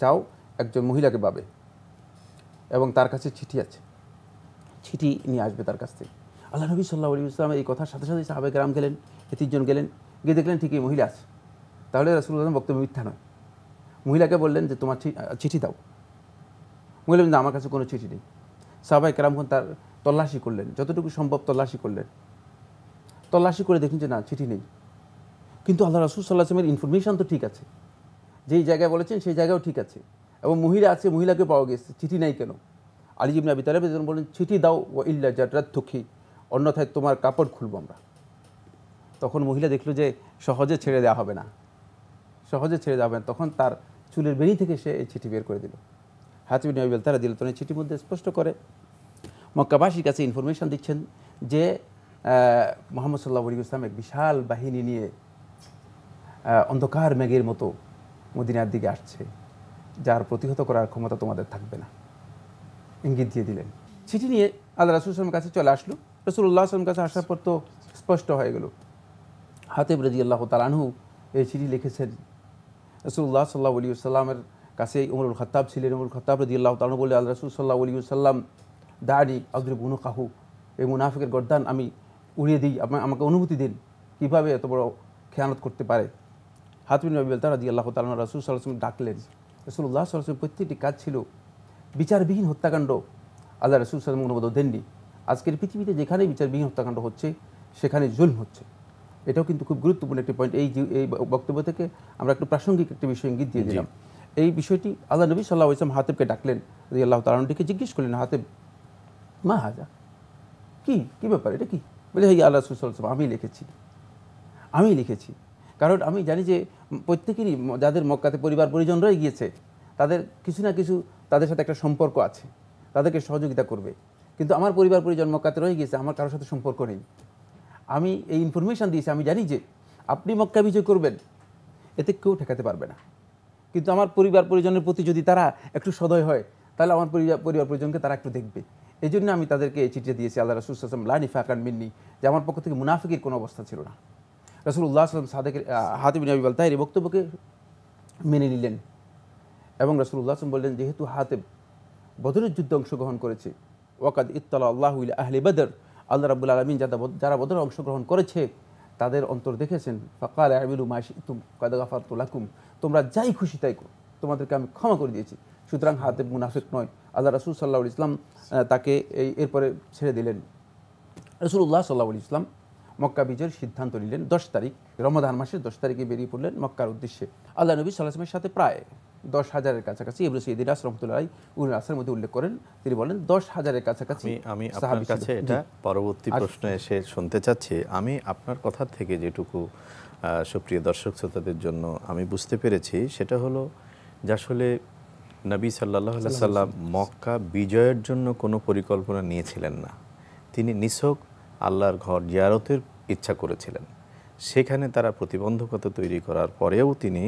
যাও একজন মহিলাকে পাবে এবং তার কাছে চিঠি আছে চিঠি নিয়ে আসবে তার কাছ থেকে আল্লাহ নবী সাল্লাহ আলী ইসলামের এই কথার সাথে সাথে সাহাবে গ্রাম গেলেন তিনজন গেলেন গিয়ে দেখলেন ঠিকই মহিলা আছে তাহলে রাসুল আসলাম বক্তব্য মিথ্যা নয় মহিলাকে বললেন যে তোমার চিঠি দাও মহিলা না আমার কাছে কোনো চিঠি নেই সাহাবাই কেরামখন তার তল্লাশি করলেন যতটুকু সম্ভব তল্লাশি করলেন তল্লাশি করে দেখলেন যে না চিঠি নেই কিন্তু আল্লাহ রাসুল সাল্লাহ আসলামের ইনফরমেশান তো ঠিক আছে যেই জায়গায় বলেছেন সেই জায়গাও ঠিক আছে এবং মহিলা আছে মহিলাকে পাওয়া গেছে চিঠি নাই কেন আলী ইবনে আবি তালেব বলেন চিঠি দাও ও ইল্লা জাটরাত থুকি অন্যথায় তোমার কাপড় খুলব আমরা তখন মহিলা দেখলো যে সহজে ছেড়ে দেওয়া হবে না সহজে ছেড়ে দেওয়া হবে না তখন তার চুলের বেরি থেকে সে এই চিঠি বের করে দিল হাতিবিন আবিল তারা দিল তখন এই চিঠির মধ্যে স্পষ্ট করে মক্কাবাসীর কাছে ইনফরমেশান দিচ্ছেন যে মোহাম্মদ সাল্লাহ ইসলাম এক বিশাল বাহিনী নিয়ে অন্ধকার মেঘের মতো মদিনার দিকে আসছে যার প্রতিহত করার ক্ষমতা তোমাদের থাকবে না ইঙ্গিত দিয়ে দিলেন চিঠি নিয়ে আল্লাহ রসুলের কাছে চলে আসলো রসুল্লাহ আসলামের কাছে আসার পর তো স্পষ্ট হয়ে গেল হাতেব রাজি আল্লাহ তালানহু এই চিঠি লিখেছেন রসুল্লাহ সাল্লাহ আলী সাল্লামের কাছে উমরুল খতাব ছিলেন উমরুল খতাব রাজি আল্লাহ তালু বলে আল্লাহ রসুল সাল্লাহ আলী সাল্লাম দাড়ি আদরি বুনু কাহু এই মুনাফিকের গরদান আমি উড়িয়ে দিই আমাকে অনুভূতি দিন কীভাবে এত বড় খেয়ানত করতে পারে হাতবিন আবিবতা রাজি আল্লাহ তালন রাসুল সাল্লাহ ডাকলেন রসুল্লাহ সাল্লাহ প্রত্যেকটি কাজ ছিল বিচারবিহীন হত্যাকাণ্ড আল্লাহ রসুল সাল্লাম অনুমোদন দেননি আজকের পৃথিবীতে যেখানে বিচারবিহীন হত্যাকাণ্ড হচ্ছে সেখানে জুলম হচ্ছে এটাও কিন্তু খুব গুরুত্বপূর্ণ একটি পয়েন্ট এই এই বক্তব্য থেকে আমরা একটু প্রাসঙ্গিক একটি বিষয় ইঙ্গিত দিয়ে দিলাম এই বিষয়টি আল্লাহ নবী সাল্লাহ ইসলাম হাতেবকে ডাকলেন আল্লাহ তালনটিকে জিজ্ঞেস করলেন হাতেব মা হাজা কী কী ব্যাপার এটা কি বলে হে আল্লাহ রসুল সাল্লাহ আমি লিখেছি আমি লিখেছি কারণ আমি জানি যে প্রত্যেকেরই যাদের মক্কাতে পরিবার পরিজনরাই গিয়েছে তাদের কিছু না কিছু তাদের সাথে একটা সম্পর্ক আছে তাদেরকে সহযোগিতা করবে কিন্তু আমার পরিবার পরিজন মক্কাতে রয়ে গিয়েছে আমার কারোর সাথে সম্পর্ক নেই আমি এই ইনফরমেশান দিয়েছি আমি জানি যে আপনি মক্কা বিজয় করবেন এতে কেউ ঠেকাতে পারবে না কিন্তু আমার পরিবার পরিজনের প্রতি যদি তারা একটু সদয় হয় তাহলে আমার পরিবার পরিবার পরিজনকে তারা একটু দেখবে এই জন্য আমি তাদেরকে এই চিঠিটা দিয়েছি আল্লাহ রসুল আসলাম লানিফাকান মিন্নি যে আমার পক্ষ থেকে মুনাফিকের কোনো অবস্থা ছিল না রসুল্লাহ আসলাম সাদেকের হাতিবিন আবি এই বক্তব্যকে মেনে নিলেন এবং রসুল্লাহ আসলাম বললেন যেহেতু হাতেব বদরের যুদ্ধে অংশগ্রহণ করেছে ওয়াকাদ ইত্তাল আল্লাহ আহলে বদর আল্লাহ রাবুল আলমিন যারা যারা বদরে অংশগ্রহণ করেছে তাদের অন্তর দেখেছেন ফকাল আবিলু মাসি তুম কাদাগাফার তোলাকুম তোমরা যাই খুশি তাই করো তোমাদেরকে আমি ক্ষমা করে দিয়েছি সুতরাং হাতেব মুনাফিক নয় আল্লাহ রসুল সাল্লাহ ইসলাম তাকে এই এরপরে ছেড়ে দিলেন রসুল্লাহ সাল্লাহ ইসলাম মক্কা বিজয়ের সিদ্ধান্ত নিলেন দশ তারিখ রমদান মাসের দশ তারিখে বেরিয়ে পড়লেন মক্কার উদ্দেশ্যে আল্লাহ নবী সাল্লাহামের সাথে প্রায় দশ হাজারের কাছাকাছি ইবরু সৈয়দিন আস রহমতুল্লাহ উনি রাসের মধ্যে উল্লেখ করেন তিনি বলেন দশ হাজারের কাছাকাছি আমি আপনার কাছে এটা পরবর্তী প্রশ্ন এসে শুনতে চাচ্ছি আমি আপনার কথার থেকে যেটুকু সুপ্রিয় দর্শক শ্রোতাদের জন্য আমি বুঝতে পেরেছি সেটা হলো যে আসলে নবী সাল্লাহ সাল্লাম মক্কা বিজয়ের জন্য কোনো পরিকল্পনা নিয়েছিলেন না তিনি নিছক আল্লাহর ঘর জিয়ারতের ইচ্ছা করেছিলেন সেখানে তারা প্রতিবন্ধকতা তৈরি করার পরেও তিনি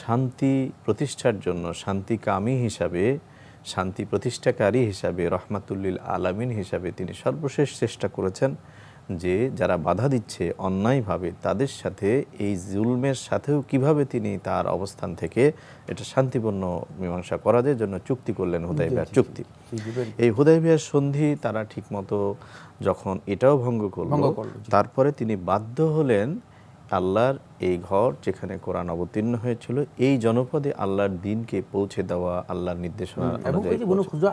শান্তি প্রতিষ্ঠার জন্য শান্তিকামী হিসাবে শান্তি প্রতিষ্ঠাকারী হিসাবে রহমাতুল্লিল আলামিন হিসাবে তিনি সর্বশেষ চেষ্টা করেছেন যে যারা বাধা দিচ্ছে অন্যায়ভাবে তাদের সাথে এই জুলমের সাথেও কিভাবে তিনি তার অবস্থান থেকে এটা শান্তিপূর্ণ মীমাংসা যায় জন্য চুক্তি করলেন বিহার চুক্তি এই বিহার সন্ধি তারা ঠিকমতো যখন এটাও ভঙ্গ করল তারপরে তিনি বাধ্য হলেন আল্লাহর এই ঘর যেখানে কোরআন অবতীর্ণ হয়েছিল এই জনপদে আল্লাহর দিনকে পৌঁছে দেওয়া আল্লাহর নির্দেশনা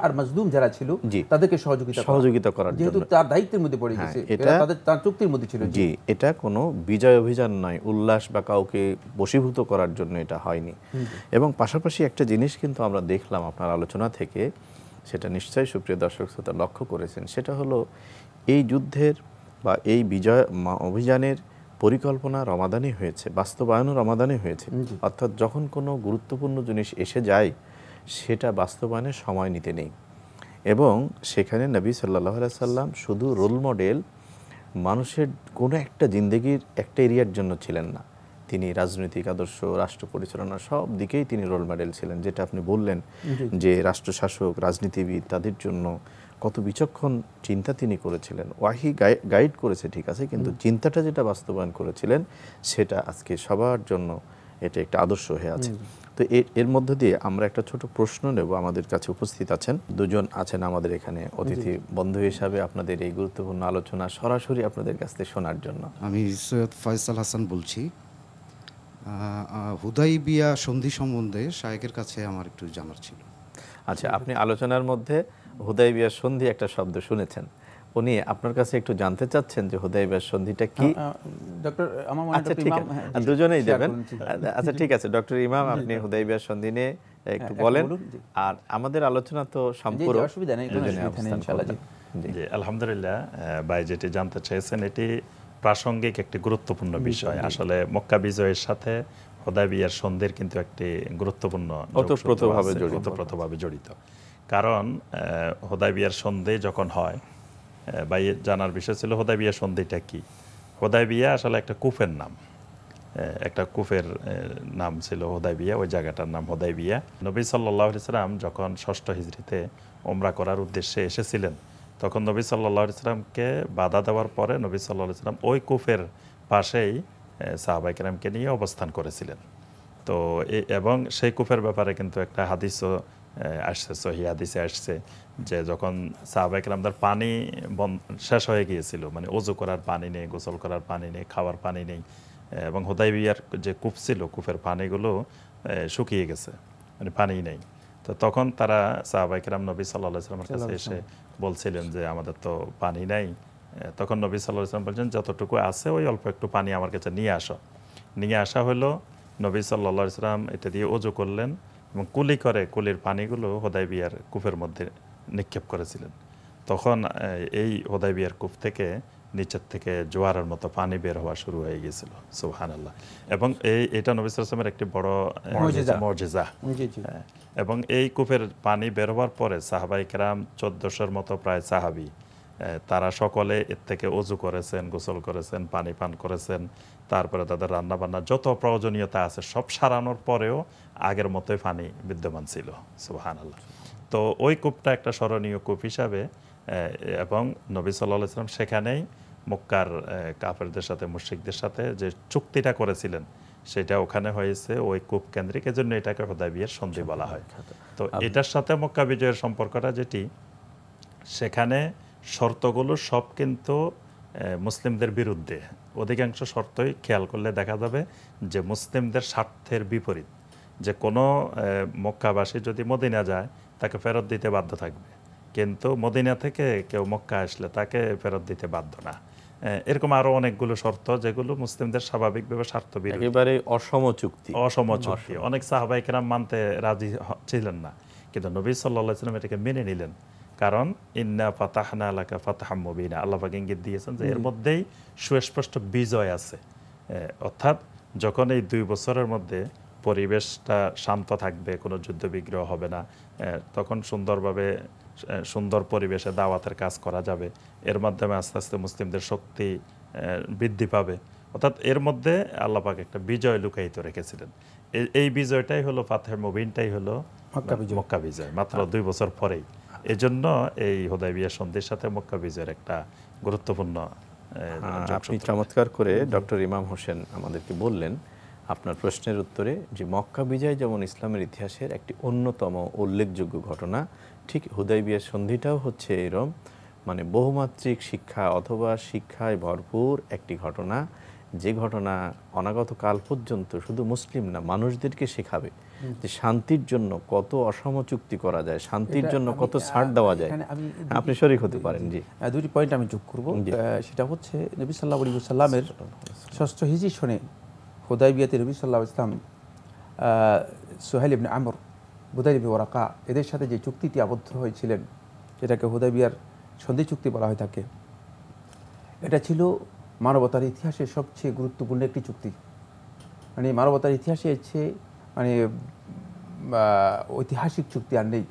আর মাজলুম যারা ছিল তাদেরকে সহযোগিতা সহযোগিতা করার যেহেতু তার দায়িত্বের মধ্যে পড়ে হ্যাঁ, গেছে এটা তাদের তার চুক্তির মধ্যে ছিল জি এটা কোনো বিজয় অভিযান নয় উল্লাস বা কাউকে বশীভূত করার জন্য এটা হয়নি এবং পাশাপাশি একটা জিনিস কিন্তু আমরা দেখলাম আপনার আলোচনা থেকে সেটা নিশ্চয়ই সুপ্রিয় দর্শক শ্রোতা লক্ষ্য করেছেন সেটা হলো এই যুদ্ধের বা এই বিজয় অভিযানের পরিকল্পনা রমাদানে হয়েছে বাস্তবায়নও রমাদানে হয়েছে অর্থাৎ যখন কোনো গুরুত্বপূর্ণ জিনিস এসে যায় সেটা বাস্তবায়নে সময় নিতে নেই এবং সেখানে নবী সাল্লাহ সাল্লাম শুধু রোল মডেল মানুষের কোনো একটা জিন্দগির একটা এরিয়ার জন্য ছিলেন না তিনি রাজনৈতিক আদর্শ রাষ্ট্র পরিচালনা সব দিকেই তিনি রোল মডেল ছিলেন যেটা আপনি বললেন যে রাষ্ট্রশাসক রাজনীতিবিদ তাদের জন্য কত বিচক্ষণ চিন্তা তিনি করেছিলেন ওয়াহি গাইড করেছে ঠিক আছে কিন্তু চিন্তাটা যেটা বাস্তবায়ন করেছিলেন সেটা আজকে সবার জন্য এটা একটা আদর্শ হয়ে আছে তো এর মধ্য দিয়ে আমরা একটা ছোট প্রশ্ন নেব আমাদের কাছে উপস্থিত আছেন দুজন আছেন আমাদের এখানে অতিথি বন্ধু হিসাবে আপনাদের এই গুরুত্বপূর্ণ আলোচনা সরাসরি আপনাদের কাছ থেকে শোনার জন্য আমি সৈয়দ ফয়সাল হাসান বলছি হুদাইবিয়া সন্ধি সম্বন্ধে শায়কের কাছে আমার একটু জানার ছিল আচ্ছা আপনি আলোচনার মধ্যে হুদাইবিয়া সন্ধি একটা শব্দ শুনেছেন উনি আপনার কাছে একটু জানতে চাচ্ছেন যে হুদাইবিয়ার সন্ধিটা কি ডক্টর আমার আচ্ছা, হ্যাঁ, আচ্ছা ঠিক আছে দুজনেই যাবেন আচ্ছা ঠিক আছে ডক্টর ইমাম আপনি হুদাইবিয়ার সন্ধি নিয়ে হ্যাঁ, একটু বলেন আর আমাদের আলোচনা তো সম্পূর্ণ অসুবিধা নেই জি আলহামদুলিল্লাহ ভাই যেটি জানতে চাইছেন এটি প্রাসঙ্গিক একটি গুরুত্বপূর্ণ বিষয় আসলে মক্কা বিজয়ের সাথে হুদাইবিয়ার সন্ধির কিন্তু একটি গুরুত্বপূর্ণ ওতপ্রোতভাবে জড়িত কারণ হোদাই বিয়ার সন্ধে যখন হয় বা জানার বিষয় ছিল হোদাই বিয়ার সন্ধেটা কী হোদাই বিয়া আসলে একটা কুফের নাম একটা কুফের নাম ছিল বিয়া ওই জায়গাটার নাম বিয়া নবী সাল্লাহ সাল্লাম যখন ষষ্ঠ হিজড়িতে ওমরা করার উদ্দেশ্যে এসেছিলেন তখন নবী সাল্লাহ সাল্লামকে বাধা দেওয়ার পরে নবী সাল্লাহ সাল্লাম ওই কুফের পাশেই সাহাবাইকেরামকে নিয়ে অবস্থান করেছিলেন তো এবং সেই কুফের ব্যাপারে কিন্তু একটা হাদিসও আসছে সহি হাদিসে আসছে যে যখন সাহাবাই তার পানি শেষ হয়ে গিয়েছিল মানে অজু করার পানি নেই গোসল করার পানি নেই খাওয়ার পানি নেই এবং হোদাই বিয়ার যে কূপ ছিল কূপের পানিগুলো শুকিয়ে গেছে মানে পানি নেই তো তখন তারা সাহাবাই কালাম নবী সাল্লাহ সাল্লামের কাছে এসে বলছিলেন যে আমাদের তো পানি নেই তখন নবী সাল্লাহ ইসলাম বলছেন যতটুকু আছে ওই অল্প একটু পানি আমার কাছে নিয়ে আসো নিয়ে আসা হলো নবী সাল্লাহ ইসলাম এটা দিয়ে অজু করলেন এবং কুলি করে কুলির পানিগুলো হোদায় বিয়ার কূপের মধ্যে নিক্ষেপ করেছিলেন তখন এই হোদায় বিয়ার কূপ থেকে নিচের থেকে জোয়ারের মতো পানি বের হওয়া শুরু হয়ে গিয়েছিল সুহান আল্লাহ এবং এই এটা নবিসের একটি বড় মর্যাদা এবং এই কূপের পানি বের হওয়ার পরে সাহাবাইকরাম চোদ্দশোর মতো প্রায় সাহাবি তারা সকলে এর থেকে অজু করেছেন গোসল করেছেন পানি পান করেছেন তারপরে তাদের রান্নাবান্না যত প্রয়োজনীয়তা আছে সব সারানোর পরেও আগের মতোই পানি বিদ্যমান ছিল সুবাহান আল্লাহ তো ওই কূপটা একটা স্মরণীয় কূপ হিসাবে এবং নবী সাল্লাহ ইসলাম সেখানেই মক্কার কাফেরদের সাথে মুশ্রিকদের সাথে যে চুক্তিটা করেছিলেন সেটা ওখানে হয়েছে ওই কূপ কেন্দ্রিক এজন্য এটাকে বিয়ের সন্ধি বলা হয় আচ্ছা, আচ্ছা। তো এটার সাথে মক্কা বিজয়ের সম্পর্কটা যেটি সেখানে শর্তগুলো সব কিন্তু মুসলিমদের বিরুদ্ধে অধিকাংশ শর্তই খেয়াল করলে দেখা যাবে যে মুসলিমদের স্বার্থের বিপরীত যে কোনো মক্কাবাসী যদি মদিনা যায় তাকে ফেরত দিতে বাধ্য থাকবে কিন্তু মদিনা থেকে কেউ মক্কা আসলে তাকে ফেরত দিতে বাধ্য না এরকম আরো অনেকগুলো শর্ত যেগুলো মুসলিমদের স্বাভাবিকভাবে স্বার্থ একেবারে অসম চুক্তি অসম চুক্তি অনেক সাহাবাহিকেরাম মানতে রাজি ছিলেন না কিন্তু নবী সাল্লাহ সাল্লাম এটাকে মেনে নিলেন কারণ ইন্না ফাতাহনা আলাকা ফাতাহাম মুবিনা আল্লাহাক ইঙ্গিত দিয়েছেন যে এর মধ্যেই সুস্পষ্ট বিজয় আছে অর্থাৎ যখন এই দুই বছরের মধ্যে পরিবেশটা শান্ত থাকবে কোনো যুদ্ধবিগ্রহ হবে না তখন সুন্দরভাবে সুন্দর পরিবেশে দাওয়াতের কাজ করা যাবে এর মাধ্যমে আস্তে আস্তে মুসলিমদের শক্তি বৃদ্ধি পাবে অর্থাৎ এর মধ্যে আল্লাপাক একটা বিজয় লুকায়িত রেখেছিলেন এই বিজয়টাই হলো ফাতেহ মুবিনটাই হলো মক্কা বিজয় মাত্র হ্যাঁ। দুই বছর পরেই এজন্য এই বিয়া সন্ধির সাথে মক্কা বিজয়ের একটা গুরুত্বপূর্ণ হ্যাঁ, আপনি চমৎকার করে ডক্টর ইমাম হোসেন আমাদেরকে বললেন আপনার প্রশ্নের উত্তরে যে মক্কা বিজয় যেমন ইসলামের ইতিহাসের একটি অন্যতম উল্লেখযোগ্য ঘটনা ঠিক বিয়ার সন্ধিটাও হচ্ছে এরম মানে বহুমাত্রিক শিক্ষা অথবা শিক্ষায় ভরপুর একটি ঘটনা যে ঘটনা অনাগত কাল পর্যন্ত শুধু মুসলিম না মানুষদেরকে শেখাবে যে শান্তির জন্য কত অসম চুক্তি করা যায় শান্তির জন্য কত ছাড় দেওয়া যায় হ্যাঁ, আপনি শরিক হতে পারেন জি দুটি পয়েন্ট আমি যোগ করব সেটা হচ্ছে নবী সাল্লাহ আলী সাল্লামের ষষ্ঠ হিজি শোনে বিয়াতে নবী সাল্লাহ ইসলাম সোহেল ইবিন আমর বুদাইল ইবনে ওরাকা এদের সাথে যে চুক্তিটি আবদ্ধ হয়েছিলেন যেটাকে বিয়ার সন্ধি চুক্তি বলা হয়ে থাকে এটা ছিল মানবতার ইতিহাসের সবচেয়ে গুরুত্বপূর্ণ একটি চুক্তি মানে মানবতার ইতিহাসে এসছে মানে ঐতিহাসিক চুক্তি আর নেই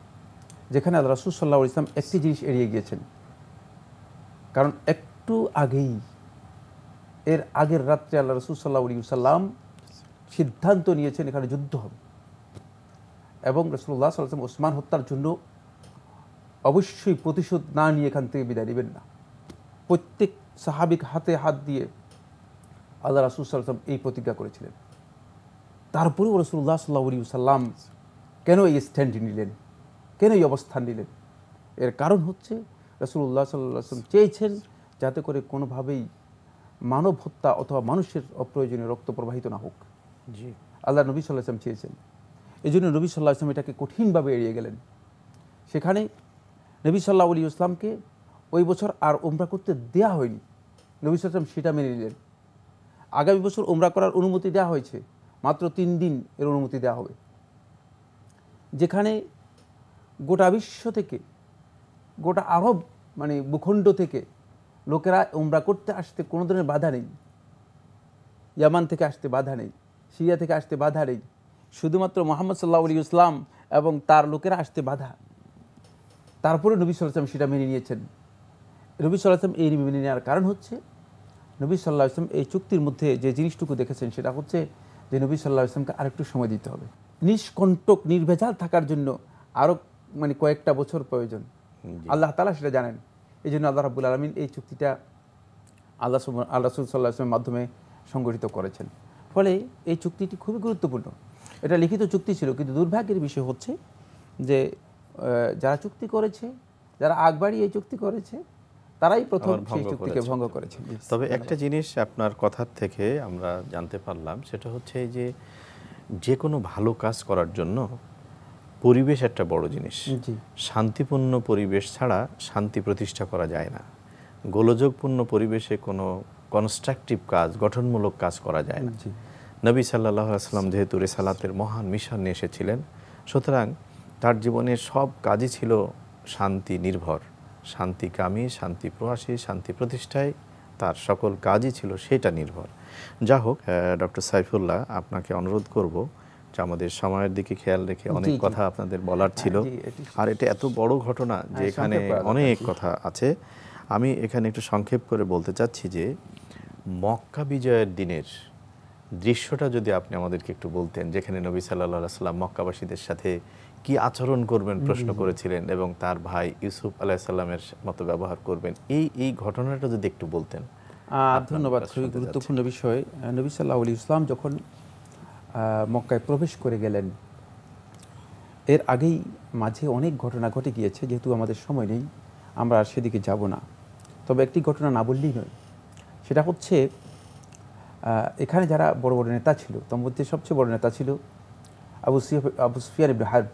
যেখানে আল্লাহ রসুল সাল্লা ইসলাম একটি জিনিস এড়িয়ে গিয়েছেন কারণ একটু আগেই এর আগের রাত্রে আল্লাহ রসুল সাল্লাহ সাল্লাম সিদ্ধান্ত নিয়েছেন এখানে যুদ্ধ হবে এবং রসুল্লাহ সাল্লাম ওসমান হত্যার জন্য অবশ্যই প্রতিশোধ না নিয়ে এখান থেকে বিদায় নেবেন না প্রত্যেক সাহাবিক হাতে হাত দিয়ে আল্লাহ রসুল সাল্লাম এই প্রতিজ্ঞা করেছিলেন তারপরেও রসুল্লাহ সাল্লাহ সাল্লাম কেন এই স্ট্যান্ডটি নিলেন কেন এই অবস্থান নিলেন এর কারণ হচ্ছে রসুল্লাহ সাল্লাম চেয়েছেন যাতে করে কোনোভাবেই মানব হত্যা অথবা মানুষের অপ্রয়োজনীয় রক্ত প্রবাহিত না হোক জি আল্লাহ নবী আসলাম চেয়েছেন এই জন্য নবী সাল্লাহ আসলাম এটাকে কঠিনভাবে এড়িয়ে গেলেন সেখানে নবী সাল্লাহ আলী ইসলামকে ওই বছর আর ওমরা করতে দেয়া হয়নি নবী সাল্লাম সেটা মেনে নিলেন আগামী বছর ওমরা করার অনুমতি দেওয়া হয়েছে মাত্র তিন দিন এর অনুমতি দেওয়া হবে যেখানে গোটা বিশ্ব থেকে গোটা আরব মানে ভূখণ্ড থেকে লোকেরা উমরা করতে আসতে কোনো ধরনের বাধা নেই ইয়ামান থেকে আসতে বাধা নেই সিরিয়া থেকে আসতে বাধা নেই শুধুমাত্র মোহাম্মদ সাল্লাহ আলী ইসলাম এবং তার লোকেরা আসতে বাধা তারপরে নবী সাল্লাম সেটা মেনে নিয়েছেন নবী সাল্লাম এই মেনে নেওয়ার কারণ হচ্ছে নবী সাল্লাহ ইসলাম এই চুক্তির মধ্যে যে জিনিসটুকু দেখেছেন সেটা হচ্ছে যে নবী সাল্লাহ ইসলামকে আরেকটু সময় দিতে হবে নিষ্কণ্টক নির্ভেজাল থাকার জন্য আরও মানে কয়েকটা বছর প্রয়োজন আল্লাহ তালা সেটা জানেন এই জন্য আল্লাহ রাবুল আলমিন এই চুক্তিটা আল্লাহ আল্লাহ সাল্লাহ ইসলামের মাধ্যমে সংগঠিত করেছেন ফলে এই চুক্তিটি খুবই গুরুত্বপূর্ণ এটা লিখিত চুক্তি ছিল কিন্তু দুর্ভাগ্যের বিষয় হচ্ছে যে যারা চুক্তি করেছে যারা আগবাড়িয়ে এই চুক্তি করেছে তারাই প্রথম সেই চুক্তিকে ভঙ্গ করেছে তবে একটা জিনিস আপনার কথার থেকে আমরা জানতে পারলাম সেটা হচ্ছে যে যে কোনো ভালো কাজ করার জন্য পরিবেশ একটা বড় জিনিস শান্তিপূর্ণ পরিবেশ ছাড়া শান্তি প্রতিষ্ঠা করা যায় না গোলযোগপূর্ণ পরিবেশে কোনো কনস্ট্রাকটিভ কাজ গঠনমূলক কাজ করা যায় না নবী সাল্লাহ আসলাম যেহেতু রেসালাতের মহান মিশন নিয়ে এসেছিলেন সুতরাং তার জীবনের সব কাজই ছিল শান্তি নির্ভর শান্তিকামী শান্তি প্রবাসী শান্তি প্রতিষ্ঠায় তার সকল কাজই ছিল সেটা নির্ভর যা হোক ডক্টর সাইফুল্লাহ আপনাকে অনুরোধ করব যে আমাদের সময়ের দিকে খেয়াল রেখে অনেক কথা আপনাদের বলার হ্যাঁ, ছিল আর এটা এত বড় ঘটনা হ্যাঁ, যে এখানে অনেক কথা আছে আমি এখানে একটু সংক্ষেপ করে বলতে চাচ্ছি যে মক্কা বিজয়ের দিনের দৃশ্যটা যদি আপনি আমাদেরকে একটু বলতেন যেখানে নবী সাল্লাহ সাল্লাম মক্কাবাসীদের সাথে কি আচরণ করবেন প্রশ্ন করেছিলেন এবং তার ভাই ইউসুফ সাল্লামের মতো ব্যবহার করবেন এই এই ঘটনাটা যদি একটু বলতেন ধন্যবাদ খুবই গুরুত্বপূর্ণ বিষয় নবী সাল্লাহ আলী ইসলাম যখন মক্কায় প্রবেশ করে গেলেন এর আগেই মাঝে অনেক ঘটনা ঘটে গিয়েছে যেহেতু আমাদের সময় নেই আমরা আর সেদিকে যাব না তবে একটি ঘটনা না বললেই নয় সেটা হচ্ছে এখানে যারা বড় বড় নেতা ছিল তোর মধ্যে সবচেয়ে বড় নেতা ছিল Abu Sia Abu Sufyan ibn Harb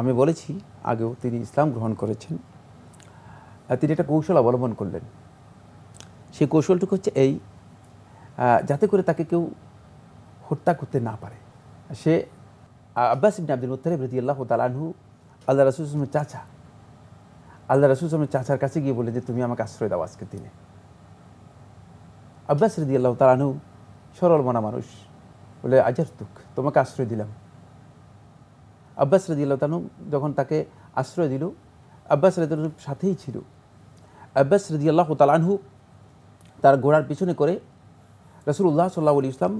আমি বলেছি আগেও তিনি ইসলাম গ্রহণ করেছেন তিনি একটা কৌশল অবলম্বন করলেন সেই কৌশলটুকু হচ্ছে এই যাতে করে তাকে কেউ হত্যা করতে না পারে সে আব্বাস ইবিন আব্দুল মুতালিব রদি আল্লাহ তালানহু আল্লাহ রসুল ইসলামের চাচা আল্লাহ রসুল ইসলামের চাচার কাছে গিয়ে বলে যে তুমি আমাকে আশ্রয় দাও আজকের দিনে আব্বাস রদি আল্লাহ তালানহু সরল মনা মানুষ বলে আজার তোমাকে আশ্রয় দিলাম আব্বাস তানু যখন তাকে আশ্রয় দিল আব্বাস রদিল্লাহ সাথেই ছিল আব্বাস রদিয়াল্লাহ তালানহু তার ঘোড়ার পিছনে করে রসুল্লাহ সাল্লাহ আলী ইসলাম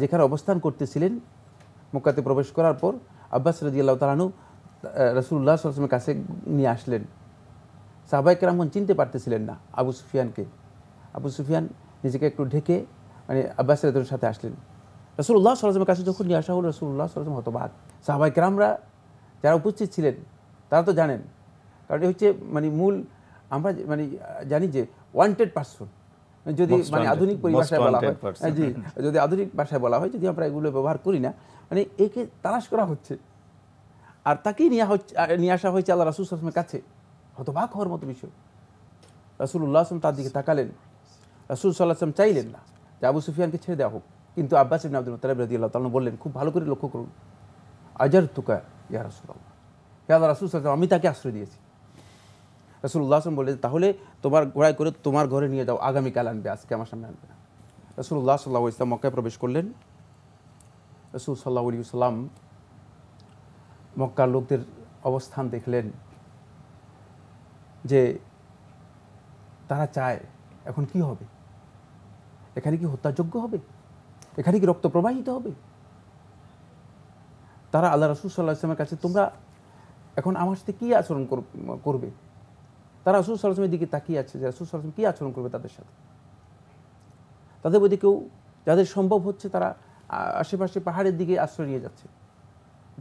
যেখানে অবস্থান করতেছিলেন মক্কাতে প্রবেশ করার পর আব্বাস রদিয়াল্লাহ তালানহু রসুল্লাহ সাল্লামের কাছে নিয়ে আসলেন সাহবাই কেরামগণ চিনতে পারতেছিলেন না আবু সুফিয়ানকে আবু সুফিয়ান নিজেকে একটু ঢেকে মানে আব্বাস রেদুলের সাথে আসলেন রসুল্লাহ সাল্লামের কাছে যখন নিয়ে আসা হল রসুল্লাহ সাল্লাম হতবাক সাহাবাইকরামরা যারা উপস্থিত ছিলেন তারা তো জানেন কারণ এটা হচ্ছে মানে মূল আমরা মানে জানি যে ওয়ান্টেড পার্সন যদি মানে আধুনিক পরিভাষায় বলা হয় হ্যাঁ জি যদি আধুনিক ভাষায় বলা হয় যদি আমরা এগুলো ব্যবহার করি না মানে একে তালাশ করা হচ্ছে আর তাকেই নিয়ে হচ্ছে নিয়ে আসা হয়েছে আল্লাহ রসুল আসলামের কাছে হতবাক হওয়ার মতো বিষয় রাসুল উল্লাহ আসলাম তার দিকে তাকালেন রসুল সাল্লাহ আসলাম চাইলেন না যে আবু সুফিয়ানকে ছেড়ে দেওয়া হোক কিন্তু আব্বাস ইবিন আব্দুল তালেব রাজি আল্লাহ তালন বললেন খুব ভালো করে লক্ষ্য করুন আজার তুকা ইয়া রাসুল্লাহ ইয়া রাসুল সাল্লাম আমি তাকে আশ্রয় দিয়েছি রাসুল্লাহ আসলাম বললেন তাহলে তোমার ঘোড়ায় করে তোমার ঘরে নিয়ে যাও আগামীকাল আনবে আজকে আমার সামনে আনবে না রসুল্লাহ সাল্লাহ ইসলাম মক্কায় প্রবেশ করলেন রসুল সাল্লাহ সাল্লাম মক্কার লোকদের অবস্থান দেখলেন যে তারা চায় এখন কি হবে এখানে কি হত্যাযোগ্য হবে এখানে কি রক্ত প্রবাহিত হবে তারা আল্লাহ রসুল সাল্লাহ ইসলামের কাছে তোমরা এখন আমার সাথে কী আচরণ করবে তারা রসুল ইসলামের দিকে তাকিয়ে আছে যে রসুল সাল্লাহ কী আচরণ করবে তাদের সাথে তাদের বদি কেউ যাদের সম্ভব হচ্ছে তারা আশেপাশে পাহাড়ের দিকে আশ্রয় নিয়ে যাচ্ছে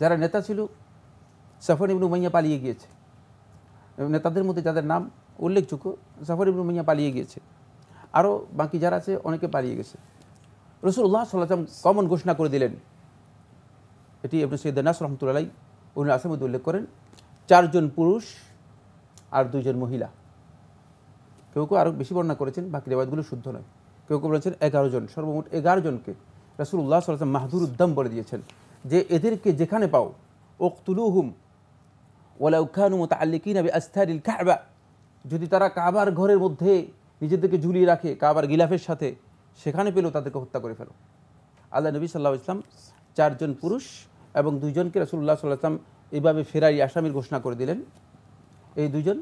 যারা নেতা ছিল সাফর ইবনু মাইয়া পালিয়ে গিয়েছে নেতাদের মধ্যে যাদের নাম উল্লেখযোগ্য সাফর ইবনু মাইয়া পালিয়ে গিয়েছে আরও বাকি যারা আছে অনেকে পালিয়ে গেছে রসুল্লাহ সাল্লাম কমন ঘোষণা করে দিলেন এটি আপনি সৈয়দ নাস রহমতুল্লাহ উনি আসামদ উল্লেখ করেন চারজন পুরুষ আর দুইজন মহিলা কেউ কেউ আরও বেশি বর্ণনা করেছেন বাকি রেবাদগুলো শুদ্ধ নয় কেউ কেউ বলেছেন এগারো জন সর্বমোট এগারো জনকে উল্লাহ সাল্লাম মাহদুর উদ্দাম বলে দিয়েছেন যে এদেরকে যেখানে পাও ওকতুলুহুম ওলাউখানু মতো আল্লিকিন আবি আস্থারিল কাবা যদি তারা কাবার ঘরের মধ্যে নিজেদেরকে ঝুলিয়ে রাখে কাবার গিলাফের সাথে সেখানে পেলেও তাদেরকে হত্যা করে ফেলো আল্লাহ নবী সাল্লাহ ইসলাম চারজন পুরুষ এবং দুইজনকে রসুল্লাহ সাল্লাহ ইসলাম এইভাবে ফেরারি আসামির ঘোষণা করে দিলেন এই দুজন